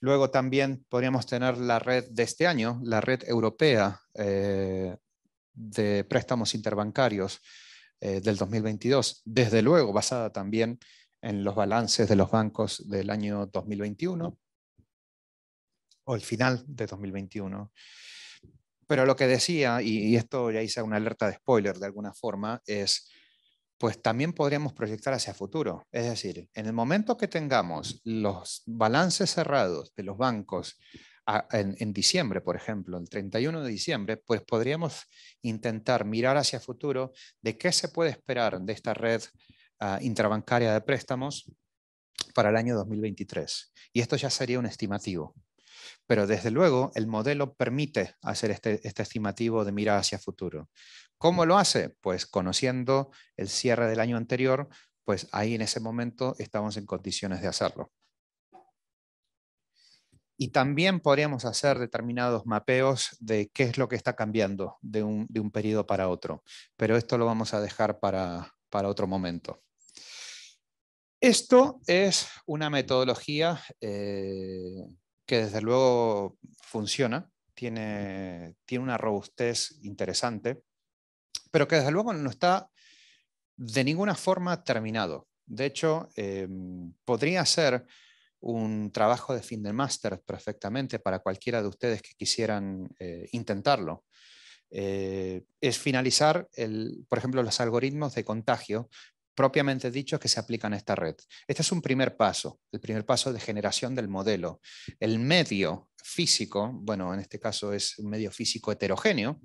S1: Luego también podríamos tener la red de este año, la red europea eh, de préstamos interbancarios eh, del 2022, desde luego basada también en los balances de los bancos del año 2021 o el final de 2021. Pero lo que decía, y, y esto ya hice una alerta de spoiler de alguna forma, es pues también podríamos proyectar hacia futuro. Es decir, en el momento que tengamos los balances cerrados de los bancos en, diciembre, por ejemplo, el 31 de diciembre, pues podríamos intentar mirar hacia futuro de qué se puede esperar de esta red ah, intrabancaria de préstamos para el año 2023. Y esto ya sería un estimativo. Pero desde luego el modelo permite hacer este, este, estimativo de mirar hacia futuro. ¿Cómo lo hace? Pues conociendo el cierre del año anterior, pues ahí en ese momento estamos en condiciones de hacerlo. Y también podríamos hacer determinados mapeos de qué es lo que está cambiando de un, periodo para otro. Pero esto lo vamos a dejar para, otro momento. Esto es una metodología eh, que desde luego funciona, tiene, tiene una robustez interesante, pero que desde luego no está de ninguna forma terminado. De hecho, eh, podría ser un trabajo de fin de máster perfectamente para cualquiera de ustedes que quisieran eh, intentarlo. Eh, es finalizar, el, por ejemplo, los algoritmos de contagio propiamente dichos que se aplican a esta red. Este es un primer paso, el primer paso de generación del modelo. El medio físico, bueno, en este caso es un medio físico heterogéneo,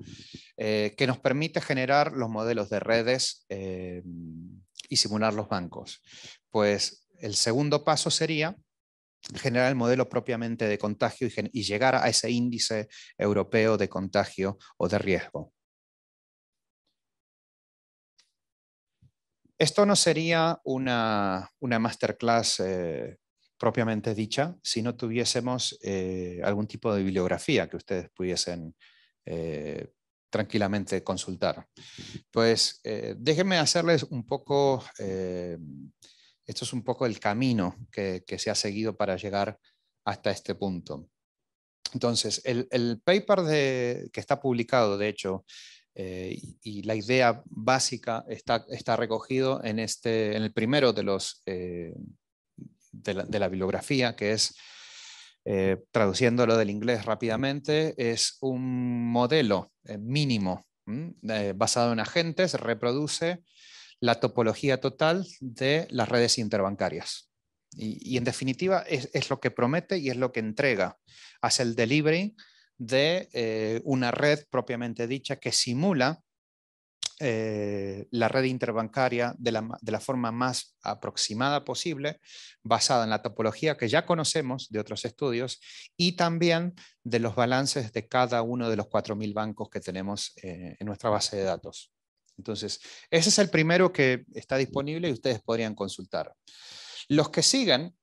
S1: eh, que nos permite generar los modelos de redes y simular los bancos. Pues el segundo paso sería generar el modelo propiamente de contagio y, llegar a ese índice europeo de contagio o de riesgo. Esto no sería una, masterclass eh, propiamente dicha si no tuviésemos eh, algún tipo de bibliografía que ustedes pudiesen eh, tranquilamente consultar. Pues déjenme hacerles un poco esto es un poco el camino que, se ha seguido para llegar hasta este punto. Entonces, el, paper que está publicado, de hecho, eh, y, la idea básica está, recogido este, en, el primero de, los, eh, de, la, bibliografía, que es, eh, traduciéndolo del inglés rápidamente, es un modelo mínimo basado en agentes, reproduce la topología total de las redes interbancarias. Y, en definitiva es, lo que promete y es lo que entrega. Hace el delivery de eh, una red propiamente dicha que simula eh, la red interbancaria de la, forma más aproximada posible, basada en la topología que ya conocemos de otros estudios y también de los balances de cada uno de los 4.000 bancos que tenemos eh, en nuestra base de datos. Entonces, ese es el primero que está disponible y ustedes podrían consultar. Los que siguen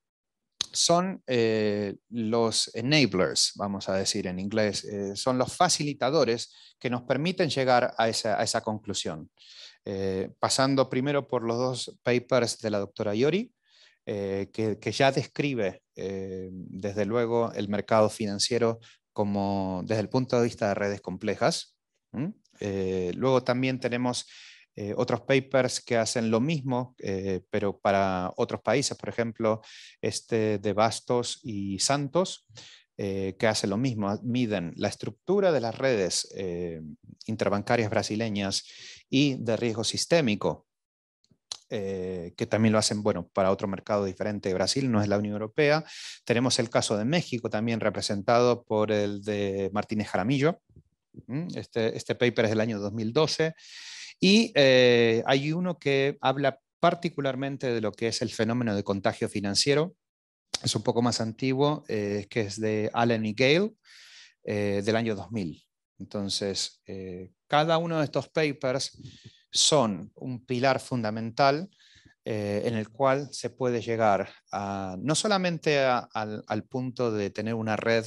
S1: son eh, los enablers, vamos a decir en inglés, eh, son los facilitadores que nos permiten llegar a esa, conclusión. Eh, pasando primero por los dos papers de la doctora Iori, que, ya describe desde luego el mercado financiero como desde el punto de vista de redes complejas. Eh, luego también tenemos eh, otros papers que hacen lo mismo, eh, pero para otros países, por ejemplo, este de Bastos y Santos, que hace lo mismo, ah, miden la estructura de las redes interbancarias brasileñas y de riesgo sistémico. que también lo hacen, bueno, para otro mercado diferente. de Brasil no es la Unión Europea. Tenemos el caso de México, también representado por el de Martínez Jaramillo, este, este paper es del año 2012. Y eh, hay uno que habla particularmente de lo que es el fenómeno de contagio financiero. Es un poco más antiguo, eh, que es de Allen y Gale, eh, del año 2000. Entonces, cada uno de estos papers son un pilar fundamental en el cual se puede llegar a, no solamente al, punto de tener una red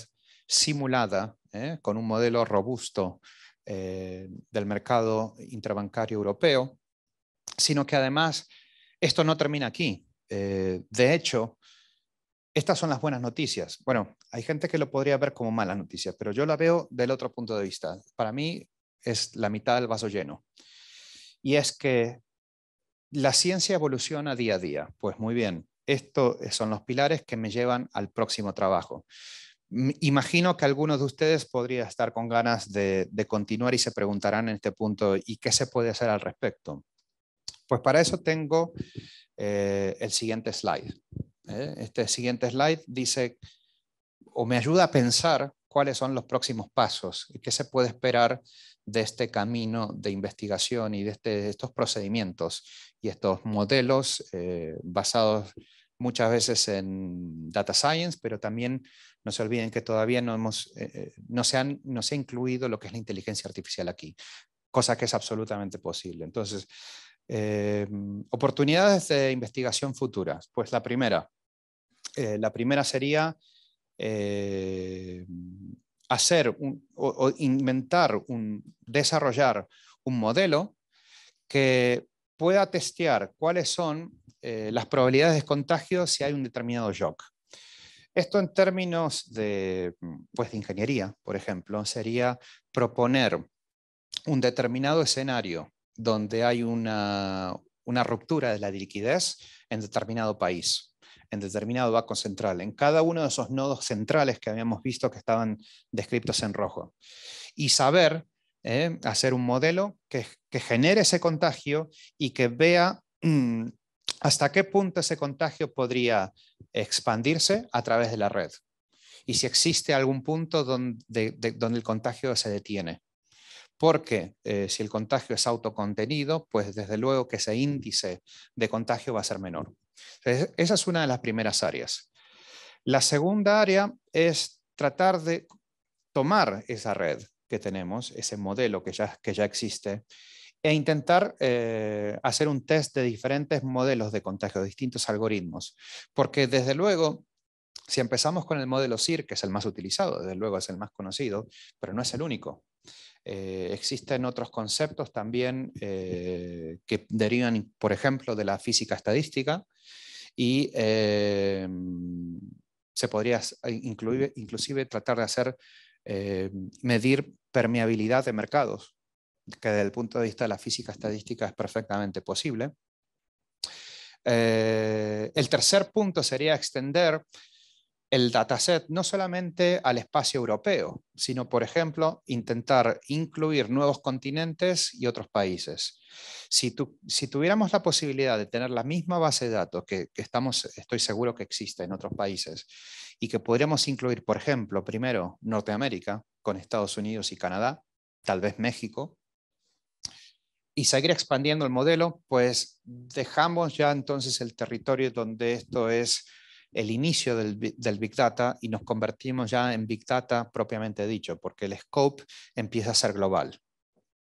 S1: simulada ¿eh? con un modelo robusto eh, del mercado interbancario europeo, sino que además esto no termina aquí. Eh, de hecho, estas son las buenas noticias. Bueno, hay gente que lo podría ver como malas noticias, pero yo la veo del otro punto de vista. Para mí es la mitad del vaso lleno. Y es que la ciencia evoluciona día a día. Pues muy bien, estos son los pilares que me llevan al próximo trabajo. Imagino que algunos de ustedes podría estar con ganas de, continuar y se preguntarán en este punto, ¿y qué se puede hacer al respecto? Pues para eso tengo eh, el siguiente slide. ¿eh? Este siguiente slide dice o me ayuda a pensar cuáles son los próximos pasos y qué se puede esperar de este camino de investigación y de, este, estos procedimientos y estos modelos eh, basados muchas veces en data science, pero también no se olviden que todavía no, hemos, eh, eh, no, se han, ha incluido lo que es la inteligencia artificial aquí, cosa que es absolutamente posible. Entonces, eh, oportunidades de investigación futuras. Pues la primera. la primera sería hacer o, inventar, un, desarrollar un modelo que pueda testear cuáles son las probabilidades de contagio si hay un determinado shock. Esto en términos de, mm, pues, de ingeniería, por ejemplo, sería proponer un determinado escenario donde hay una, ruptura de la liquidez en determinado país en determinado banco central, en cada uno de esos nodos centrales que habíamos visto que estaban descritos en rojo. Y saber eh, hacer un modelo que, genere ese contagio y que vea mm, ¿Hasta qué punto ese contagio podría expandirse a través de la red? Y si existe algún punto donde, el contagio se detiene. Porque eh, si el contagio es autocontenido, pues desde luego que ese índice de contagio va a ser menor. esa es una de las primeras áreas. La segunda área es tratar de tomar esa red que tenemos, ese modelo que ya existe, e intentar eh, hacer un test de diferentes modelos de contagio, distintos algoritmos. Porque desde luego, si empezamos con el modelo CIR, que es el más utilizado, desde luego es el más conocido, pero no es el único. Eh, existen otros conceptos también eh, que derivan, por ejemplo, de la física estadística y se podría incluir, inclusive tratar de hacer, medir permeabilidad de mercados que desde el punto de vista de la física estadística es perfectamente posible. Eh, el tercer punto sería extender el dataset no solamente al espacio europeo, sino, por ejemplo, intentar incluir nuevos continentes y otros países. Si, tuviéramos la posibilidad de tener la misma base de datos que, que, estamos, estoy seguro que existe en otros países, y que podríamos incluir, por ejemplo, primero Norteamérica con Estados Unidos y Canadá, tal vez México, y seguir expandiendo el modelo, pues dejamos ya entonces el territorio donde esto es el inicio del, Big Data y nos convertimos ya en Big Data propiamente dicho, porque el scope empieza a ser global,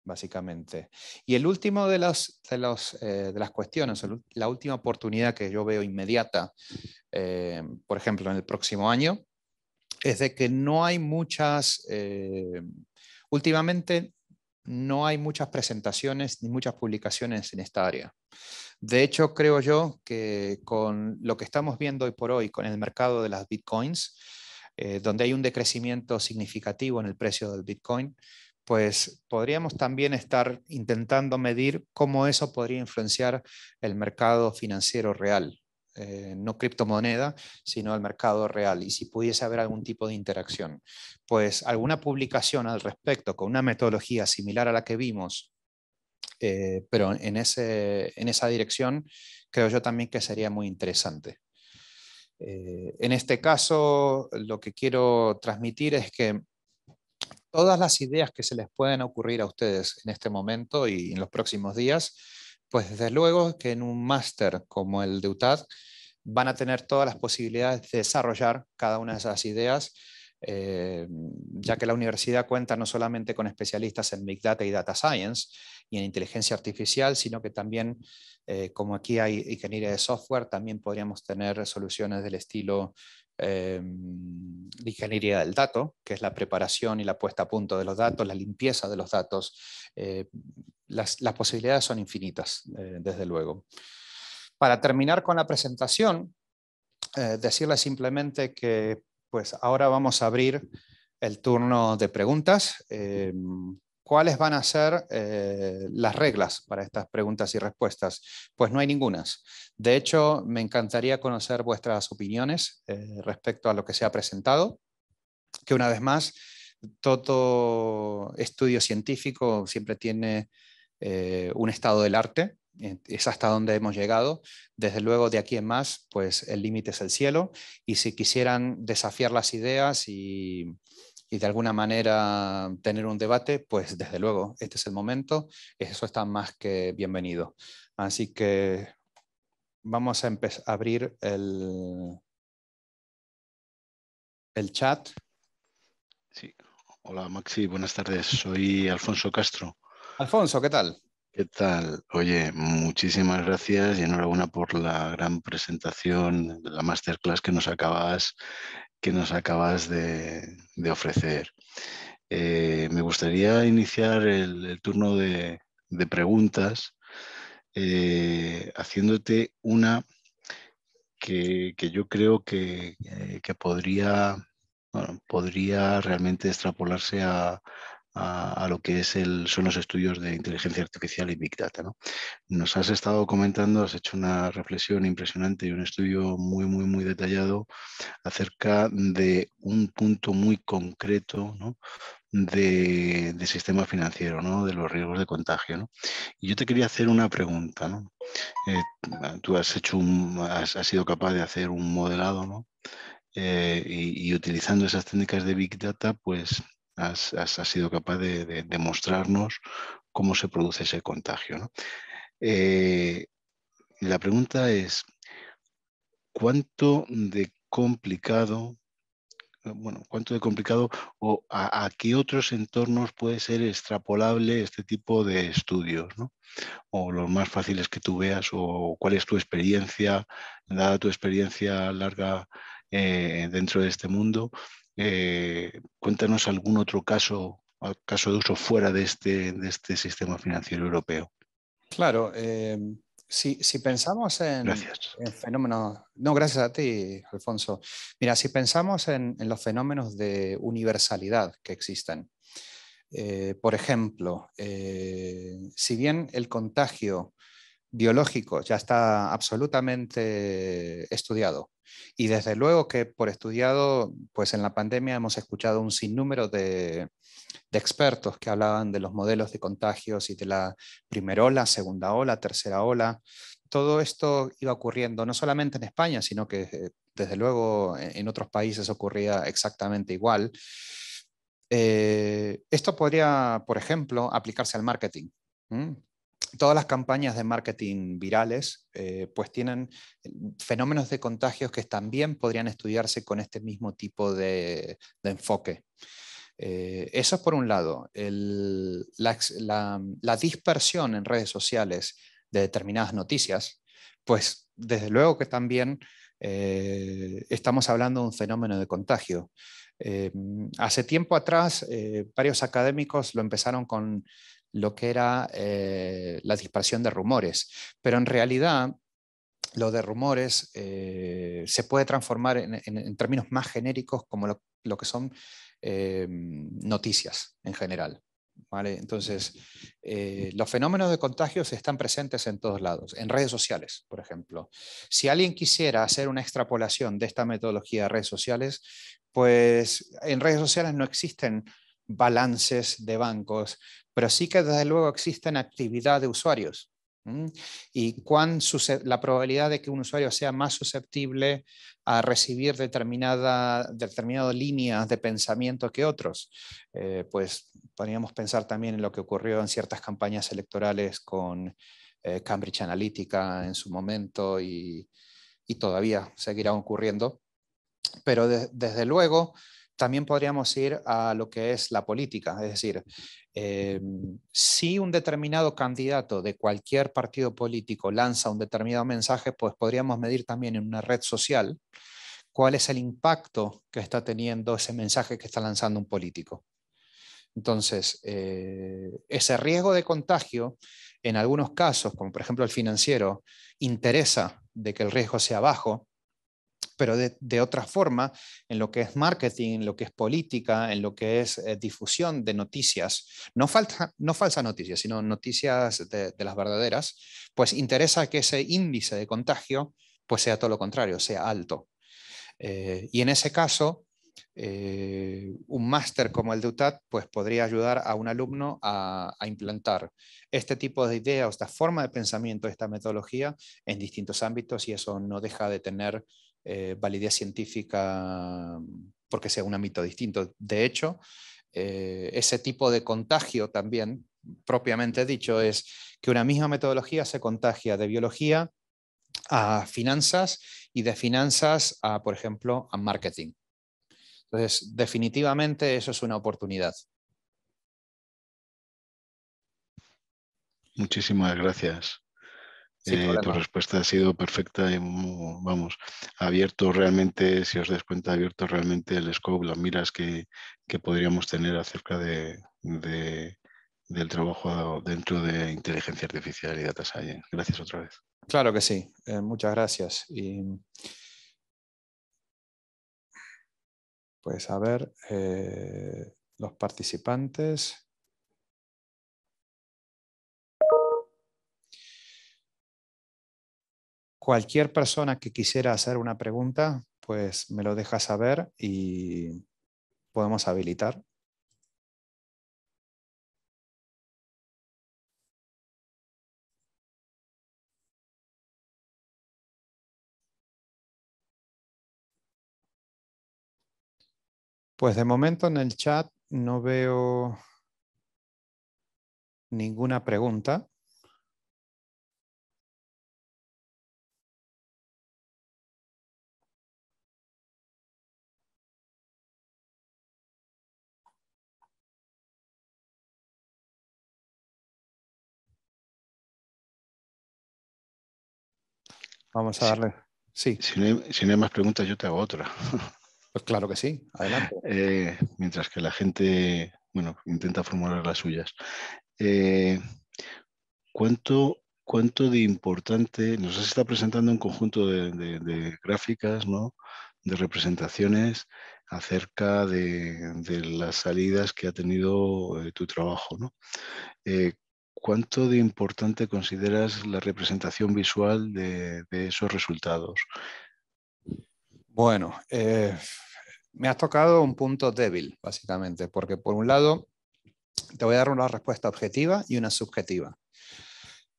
S1: básicamente. Y el último de, los, de, los, eh, de las cuestiones, la última oportunidad que yo veo inmediata, eh, por ejemplo, en el próximo año, es de que no hay muchas... Eh, últimamente no hay muchas presentaciones ni muchas publicaciones en esta área. De hecho, creo yo que con lo que estamos viendo hoy por hoy con el mercado de las bitcoins, eh, donde hay un decrecimiento significativo en el precio del bitcoin, pues podríamos también estar intentando medir cómo eso podría influenciar el mercado financiero real. Eh, no criptomoneda, sino al mercado real y si pudiese haber algún tipo de interacción. Pues alguna publicación al respecto con una metodología similar a la que vimos, eh, pero en, esa dirección, creo yo también que sería muy interesante. Eh, en este caso, lo que quiero transmitir es que todas las ideas que se les pueden ocurrir a ustedes en este momento y en los próximos días, pues desde luego que en un máster como el de UTAD van a tener todas las posibilidades de desarrollar cada una de esas ideas, eh, ya que la universidad cuenta no solamente con especialistas en Big Data y Data Science y en inteligencia artificial, sino que también, eh, como aquí hay ingeniería de software, también podríamos tener soluciones del estilo eh, ingeniería del dato, que es la preparación y la puesta a punto de los datos, la limpieza de los datos. Eh, las, posibilidades son infinitas, eh, desde luego. Para terminar con la presentación, eh, decirles simplemente que pues, ahora vamos a abrir el turno de preguntas. Em, ¿Cuáles van a ser eh, las reglas para estas preguntas y respuestas? Pues no hay ninguna. De hecho, me encantaría conocer vuestras opiniones eh, respecto a lo que se ha presentado, que una vez más, todo estudio científico siempre tiene eh, un estado del arte, es hasta donde hemos llegado. Desde luego, de aquí en más, pues el límite es el cielo. Y si quisieran desafiar las ideas y y de alguna manera tener un debate, pues desde luego, este es el momento, eso está más que bienvenido. Así que vamos a abrir el, chat. Sí. Hola Maxi, buenas tardes. Soy Alfonso Castro. Alfonso, ¿qué tal?
S3: ¿Qué tal? Oye, muchísimas gracias y enhorabuena por la gran presentación, de la masterclass que nos acabas que nos acabas de, ofrecer. Eh, me gustaría iniciar el, turno de, preguntas eh, haciéndote una que, yo creo que, eh, podría, podría realmente extrapolarse a, a, lo que es el, son los estudios de inteligencia artificial y Big Data. ¿no? Nos has estado comentando, has hecho una reflexión impresionante y un estudio muy, muy, muy detallado acerca de un punto muy concreto de, sistema financiero, ¿no? de los riesgos de contagio. Y yo te quería hacer una pregunta. Eh, tú has, hecho has, sido capaz de hacer un modelado eh, y, utilizando esas técnicas de Big Data, pues has, sido capaz de, demostrarnos cómo se produce ese contagio. Eh, la pregunta es, ¿cuánto de complicado, bueno, cuánto de complicado o a, qué otros entornos puede ser extrapolable este tipo de estudios, O los más fáciles que tú veas, o cuál es tu experiencia, dada tu experiencia larga eh, dentro de este mundo, eh, cuéntanos algún otro caso, caso de uso fuera de este, de este sistema financiero europeo.
S1: Claro, eh, si, pensamos en, fenómenos, no, gracias a ti, Alfonso. Mira, si pensamos en, los fenómenos de universalidad que existen, eh, por ejemplo, si bien el contagio biológico ya está absolutamente estudiado. Y desde luego que por estudiado, pues en la pandemia hemos escuchado un sinnúmero de, expertos que hablaban de los modelos de contagios y de la primera ola, segunda ola, tercera ola. Todo esto iba ocurriendo no solamente en España, sino que eh, desde luego e-, en otros países ocurría exactamente igual. Eh, esto podría, por ejemplo, aplicarse al marketing todas las campañas de marketing virales eh, pues tienen eh, fenómenos de contagios que también podrían estudiarse con este mismo tipo de, enfoque. Eh, eso es por un lado. la, dispersión en redes sociales de determinadas noticias, pues desde luego que también estamos hablando de un fenómeno de contagio. hace tiempo atrás, varios académicos lo empezaron con lo que era eh, la dispersión de rumores. Pero en realidad, lo de rumores eh, se puede transformar en, términos más genéricos como lo, que son eh, noticias en general. Entonces, los fenómenos de contagios están presentes en todos lados, en redes sociales, por ejemplo. Si alguien quisiera hacer una extrapolación de esta metodología de redes sociales, pues en redes sociales no existen balances de bancos, pero sí que desde luego existen actividad de usuarios y cuán la probabilidad de que un usuario sea más susceptible a recibir determinada, determinadas líneas de pensamiento que otros. Eh, pues podríamos pensar también en lo que ocurrió en ciertas campañas electorales con eh, Cambridge Analytica en su momento y, todavía seguirá ocurriendo. Pero desde luego también podríamos ir a lo que es la política, es decir, Em, si un determinado candidato de cualquier partido político lanza un determinado mensaje, pues podríamos medir también en una red social cuál es el impacto que está teniendo ese mensaje que está lanzando un político. Entonces, eh, ese riesgo de contagio, en algunos casos, como por ejemplo el financiero, interesa de que el riesgo sea bajo, pero de, otra forma, en lo que es marketing, en lo que es política, en lo que es eh, difusión de noticias, no, falta, falsas noticias, sino noticias de, las verdaderas, pues interesa que ese índice de contagio pues sea todo lo contrario, sea alto. Eh, y en ese caso, eh, un máster como el de UTAD pues podría ayudar a un alumno a, implantar este tipo de ideas, esta forma de pensamiento, esta metodología en distintos ámbitos y eso no deja de tener eh, validez científica mm, porque sea un ámbito distinto. De hecho, eh, ese tipo de contagio también, propiamente dicho, es que una misma metodología se contagia de biología a finanzas y de finanzas a, por ejemplo, a marketing. Entonces, definitivamente eso es una oportunidad.
S3: Muchísimas gracias. Eh, tu respuesta ha sido perfecta y vamos, abierto realmente, si os des cuenta, abierto realmente el scope, las miras que, podríamos tener acerca de, del trabajo
S1: dentro de inteligencia artificial y data science. Gracias otra vez. Claro que sí, eh, muchas gracias. pues a ver, eh, los participantes. Cualquier persona que quisiera hacer una pregunta, pues me lo deja saber y podemos habilitar. Pues de momento en el chat no veo ninguna pregunta.
S3: Vamos a darle. Sí. Si no, hay, más preguntas, yo te hago otra. Pues claro que sí, adelante. Eh, mientras que la gente, bueno, intenta formular las suyas. Eh, ¿cuánto, ¿Cuánto de importante, nos has estado presentando un conjunto de, gráficas, ¿no? de representaciones acerca de, las salidas que ha tenido eh, tu trabajo. ¿no? ¿cuánto de importante consideras la representación visual de, esos
S1: resultados? Bueno, eh, me has tocado un punto débil, básicamente, porque por un lado te voy a dar una respuesta objetiva y una subjetiva.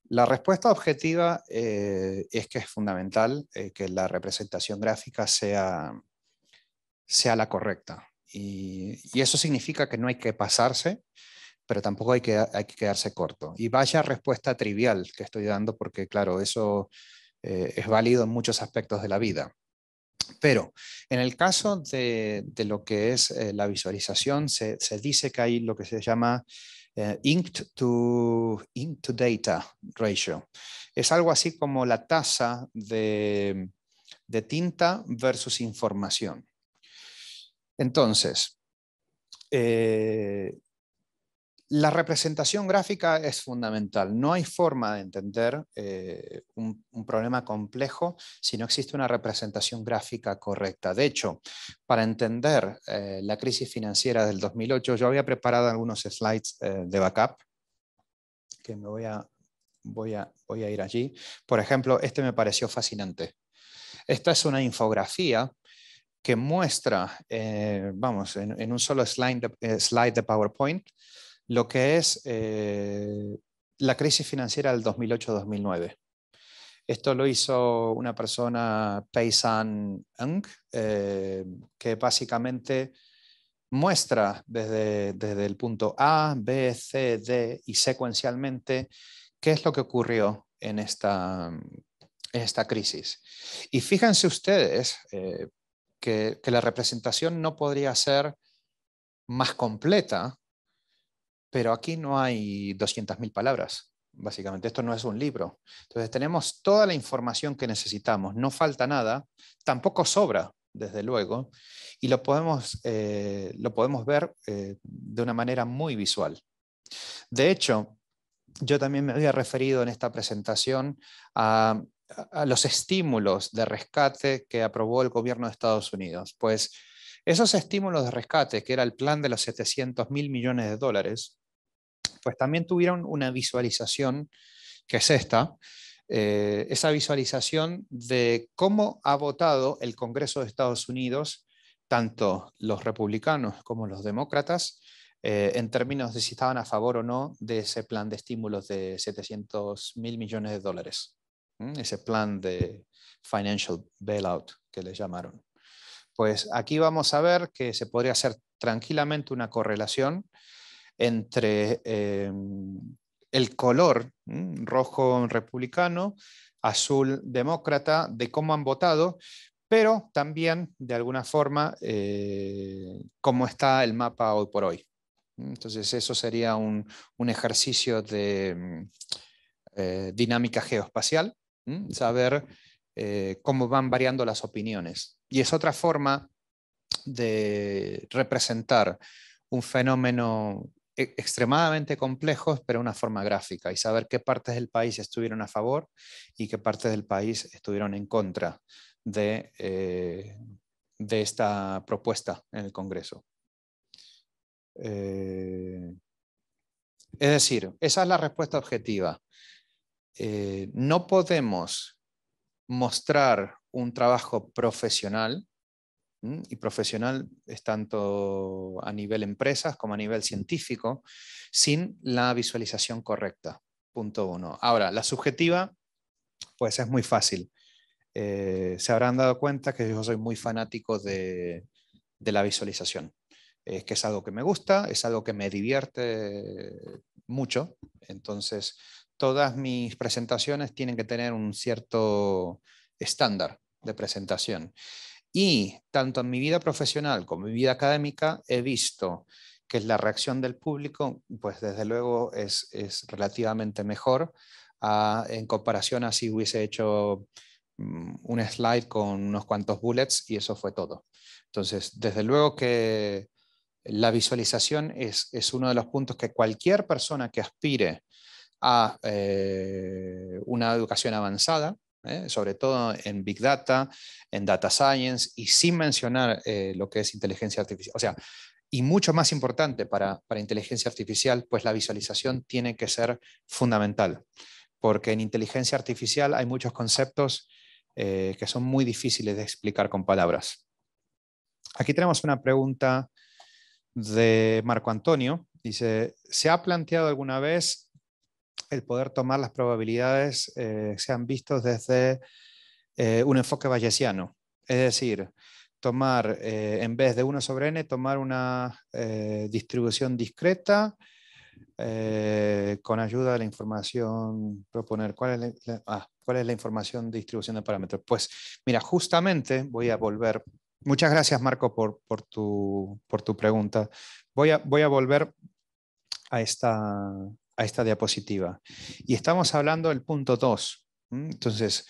S1: La respuesta objetiva eh, es que es fundamental eh, que la representación gráfica sea, la correcta. y, eso significa que no hay que pasarse, pero tampoco hay que, hay que quedarse corto. Y vaya respuesta trivial que estoy dando, porque claro, eso eh, es válido en muchos aspectos de la vida. Pero en el caso de, de lo que es eh, la visualización, se, se, dice que hay lo que se llama eh, inked to, ink to data ratio. Es algo así como la tasa de, de tinta versus información. Entonces, la representación gráfica es fundamental. No hay forma de entender eh, un, problema complejo si no existe una representación gráfica correcta. De hecho, para entender eh, la crisis financiera del 2008, yo había preparado algunos slides eh, de backup que me voy a, ir allí. Por ejemplo, este me pareció fascinante. Esta es una infografía que muestra, vamos, en, un solo slide de PowerPoint, lo que es eh, la crisis financiera del 2008-2009. Esto lo hizo una persona, Pei San eh, que básicamente muestra desde, el punto A, B, C, D y secuencialmente qué es lo que ocurrió en esta, esta crisis. Y fíjense ustedes eh, que la representación no podría ser más completa pero aquí no hay 200.000 palabras. Básicamente, esto no es un libro. Entonces, tenemos toda la información que necesitamos, no falta nada, tampoco sobra, desde luego, y lo podemos, eh, lo podemos ver eh, de una manera muy visual. De hecho, yo también me había referido en esta presentación a, a, los estímulos de rescate que aprobó el gobierno de Estados Unidos. Pues esos estímulos de rescate, que era el plan de los 700 mil millones de dólares, pues también tuvieron una visualización, que es esta, eh, esa visualización de cómo ha votado el Congreso de Estados Unidos, tanto los republicanos como los demócratas, eh, en términos de si estaban a favor o no de ese plan de estímulos de 700 mil millones de dólares, ese plan de financial bailout que le llamaron. Pues aquí vamos a ver que se podría hacer tranquilamente una correlación entre em, el color rojo republicano, azul demócrata, de cómo han votado, pero también de alguna forma eh, cómo está el mapa hoy por hoy. Entonces eso sería un, ejercicio de em, eh, dinámica geoespacial, saber eh, cómo van variando las opiniones. Y es otra forma de representar un fenómeno e-, extremadamente complejos, pero una forma gráfica, y saber qué partes del país estuvieron a favor y qué partes del país estuvieron en contra de, eh, esta propuesta en el Congreso. Eh, es decir, esa es la respuesta objetiva. Eh, no podemos mostrar un trabajo profesional y profesional es tanto a nivel empresas como a nivel científico, sin la visualización correcta. Punto uno. Ahora, la subjetiva, pues es muy fácil. Eh, se habrán dado cuenta que yo soy muy fanático de, la visualización. Es que es algo que me gusta, es algo que me divierte mucho. Entonces, todas mis presentaciones tienen que tener un cierto estándar de presentación. Y tanto en mi vida profesional como en mi vida académica he visto que la reacción del público, pues desde luego es, relativamente mejor ah, en comparación a si hubiese hecho mm, un slide con unos cuantos bullets y eso fue todo. Entonces, desde luego que la visualización es, es uno de los puntos que cualquier persona que aspire a eh, una educación avanzada ¿eh? sobre todo en Big Data, en Data Science, y sin mencionar eh, lo que es inteligencia artificial. O sea, y mucho más importante para, inteligencia artificial, pues la visualización tiene que ser fundamental, porque en inteligencia artificial hay muchos conceptos eh, que son muy difíciles de explicar con palabras. Aquí tenemos una pregunta de Marco Antonio. Dice, ¿se ha planteado alguna vez el poder tomar las probabilidades se eh, sean vistos desde eh, un enfoque bayesiano. Es decir, tomar eh, en vez de 1 sobre n, tomar una distribución discreta con ayuda de la información, proponer cuál es la, ah, cuál es la información de distribución de parámetros. Pues mira, justamente voy a volver Muchas gracias, Marco, por, tu, por tu, pregunta. Voy a, voy a volver a esta, esta diapositiva. Y estamos hablando del punto 2. Entonces,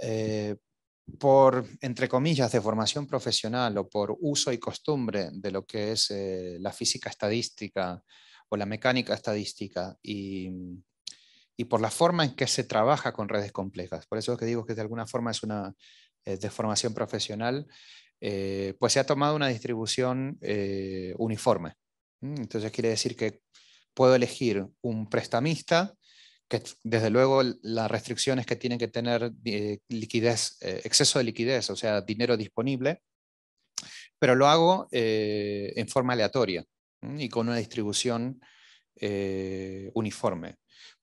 S1: eh, por, entre comillas, de formación profesional o por uso y costumbre de lo que es eh, la física estadística o la mecánica estadística y, por la forma en que se trabaja con redes complejas. Por eso que digo que de alguna forma es una eh, de formación profesional, pues se ha tomado una distribución uniforme. Entonces quiere decir que puedo elegir un prestamista, que desde luego la restricción es que tiene que tener eh, liquidez, eh, exceso de liquidez, o sea, dinero disponible, pero lo hago eh, en forma aleatoria y con una distribución uniforme.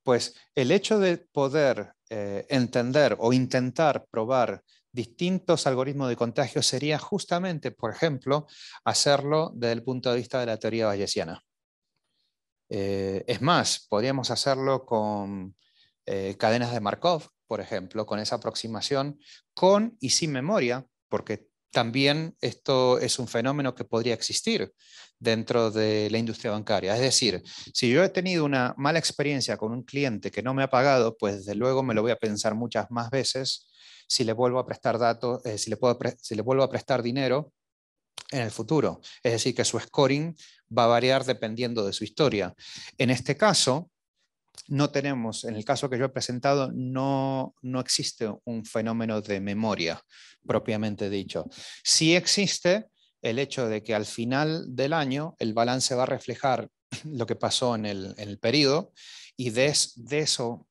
S1: Pues el hecho de poder entender o intentar probar distintos algoritmos de contagio sería justamente, por ejemplo, hacerlo desde el punto de vista de la teoría bayesiana. Eh, es más, podríamos hacerlo con eh, cadenas de Markov, por ejemplo, con esa aproximación, con y sin memoria, porque también esto es un fenómeno que podría existir dentro de la industria bancaria. Es decir, si yo he tenido una mala experiencia con un cliente que no me ha pagado, pues desde luego me lo voy a pensar muchas más veces si le vuelvo a prestar datos, eh, si, si le vuelvo a prestar dinero en el futuro. Es decir, que su scoring va a variar dependiendo de su historia. En este caso, no tenemos, en el caso que yo he presentado, no, no existe un fenómeno de memoria propiamente dicho. Sí existe el hecho de que al final del año el balance va a reflejar lo que pasó en el, periodo y de, eso,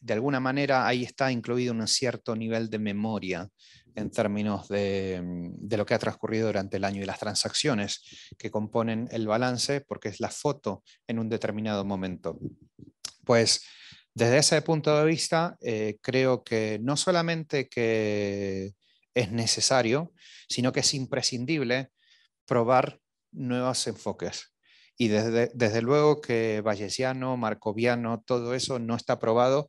S1: de alguna manera, ahí está incluido un cierto nivel de memoria en términos de, de, lo que ha transcurrido durante el año y las transacciones que componen el balance, porque es la foto en un determinado momento. Pues desde ese punto de vista, eh, creo que no solamente que es necesario, sino que es imprescindible probar nuevos enfoques. Y desde, desde luego que valleciano Marcoviano, todo eso no está probado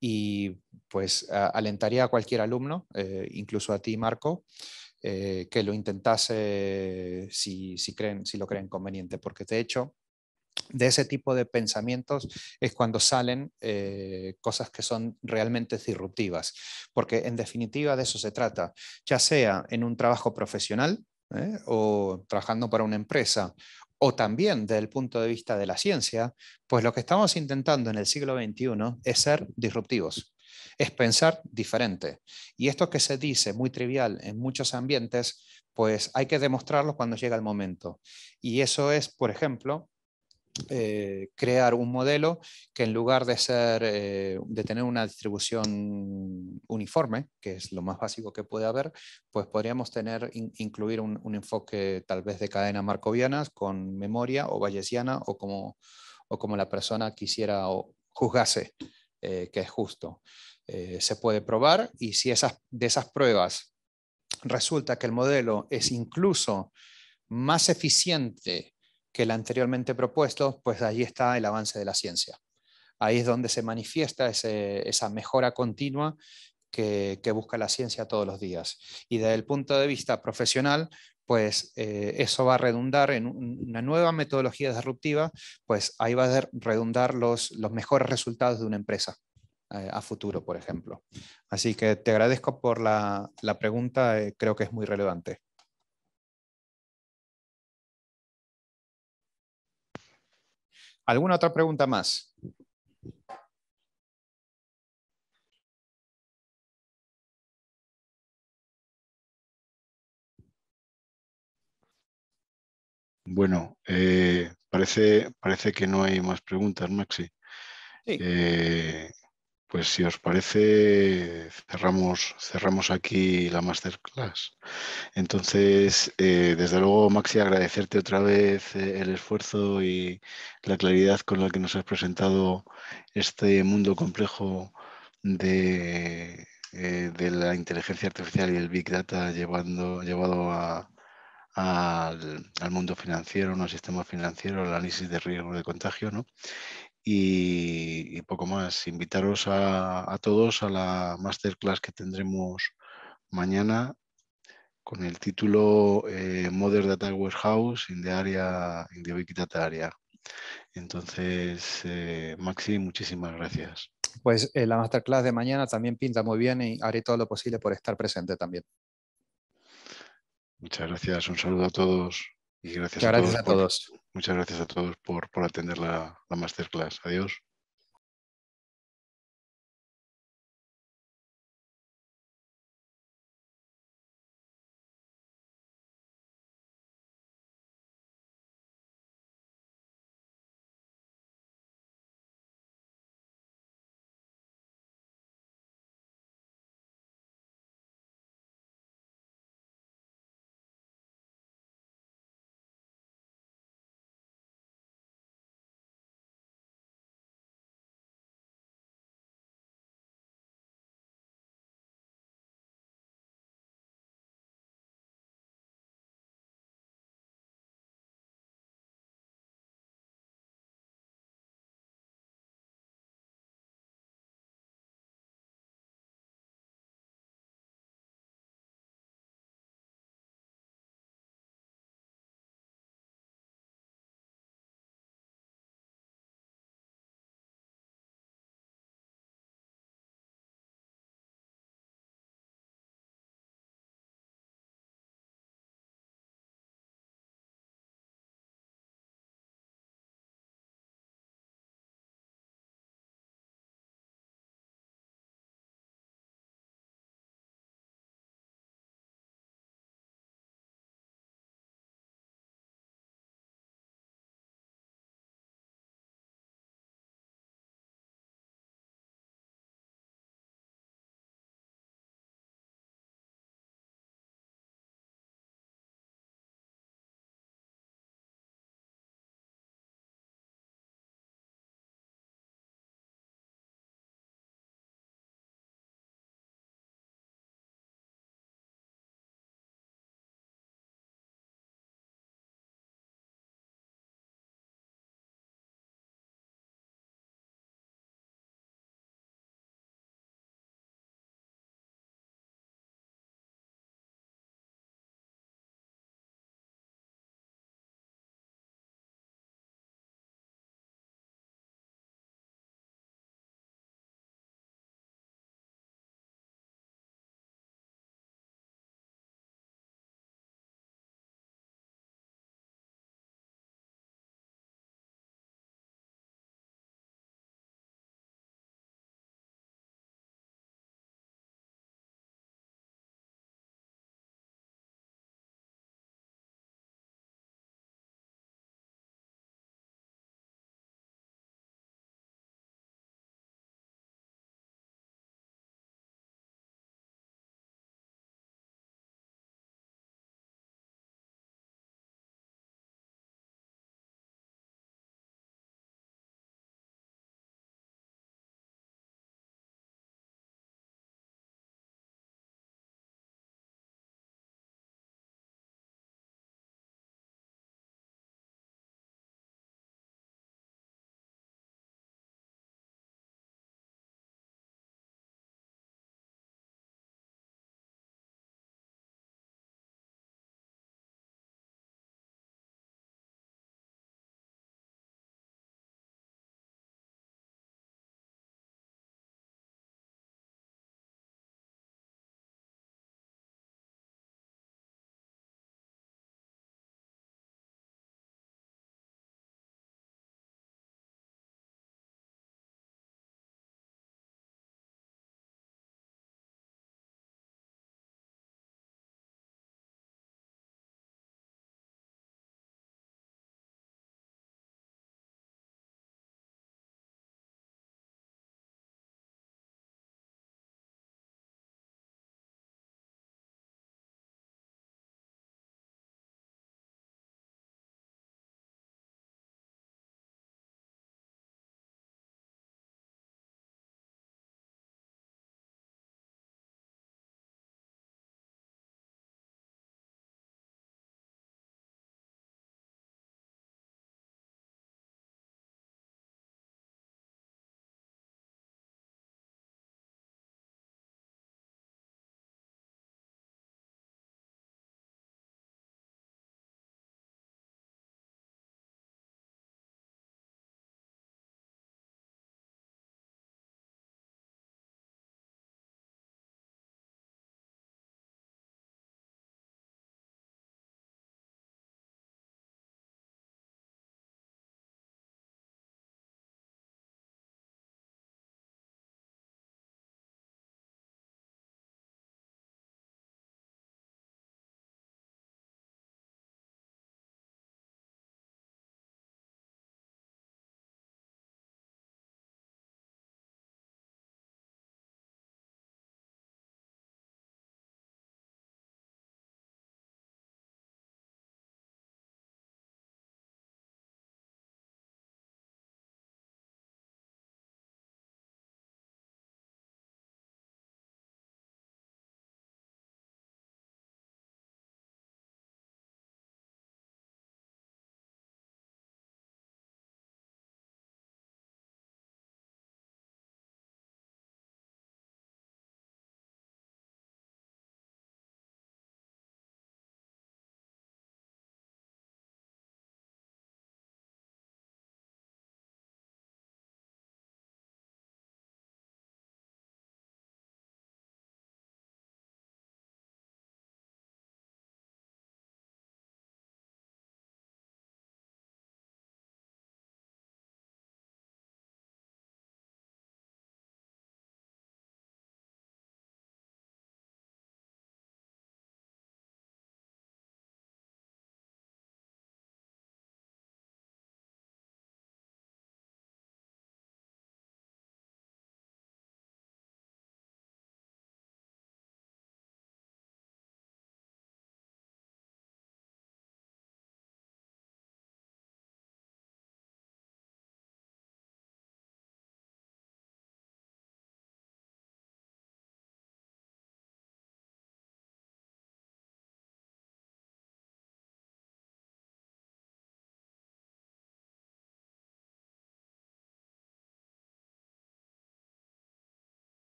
S1: y pues alentaría a cualquier alumno, eh, incluso a ti, Marco, eh, que lo intentase si, creen, si lo creen conveniente, porque de hecho de ese tipo de pensamientos es cuando salen eh, cosas que son realmente disruptivas, porque en definitiva de eso se trata, ya sea en un trabajo profesional o trabajando para una empresa o también desde el punto de vista de la ciencia, pues lo que estamos intentando en el siglo XXI es ser disruptivos, es pensar diferente. Y esto que se dice muy trivial en muchos ambientes, pues hay que demostrarlo cuando llega el momento. Y eso es, por ejemplo, eh, crear un modelo que en lugar de, ser, eh, de tener una distribución uniforme, que es lo más básico que puede haber, pues podríamos tener, incluir un, enfoque tal vez de cadena marcovianas con memoria o bayesiana o como, o como la persona quisiera o juzgase eh, que es justo. se puede probar y si esas, de esas pruebas resulta que el modelo es incluso más eficiente que el anteriormente propuesto, pues ahí está el avance de la ciencia. Ahí es donde se manifiesta esa mejora continua que, busca la ciencia todos los días. Y desde el punto de vista profesional, pues eh, eso va a redundar en una nueva metodología disruptiva, pues ahí va a redundar los, los mejores resultados de una empresa eh, a futuro, por ejemplo. Así que te agradezco por la, pregunta, eh, creo que es muy relevante. ¿Alguna otra pregunta más?
S3: Bueno, eh, parece, parece que no hay más preguntas, Maxi. Eh, pues si os parece, cerramos, cerramos aquí la masterclass. Entonces, eh, desde luego, Maxi, agradecerte otra vez eh, el esfuerzo y la claridad con la que nos has presentado este mundo complejo de, eh, la inteligencia artificial y el Big Data llevando, llevado al, mundo financiero, al sistema financiero, al análisis de riesgo de contagio, ¿no? y, poco más. Invitaros a, todos a la masterclass que tendremos mañana con el título eh, Modern Data Warehouse in
S1: the Area, in the Area. Entonces, eh, Maxi, muchísimas gracias. Pues eh, la masterclass de mañana también pinta muy bien y haré todo lo posible por estar presente también. Muchas
S3: gracias, un saludo a todos y gracias, a todos. Muchas gracias a todos por, por atender la, la masterclass. Adiós.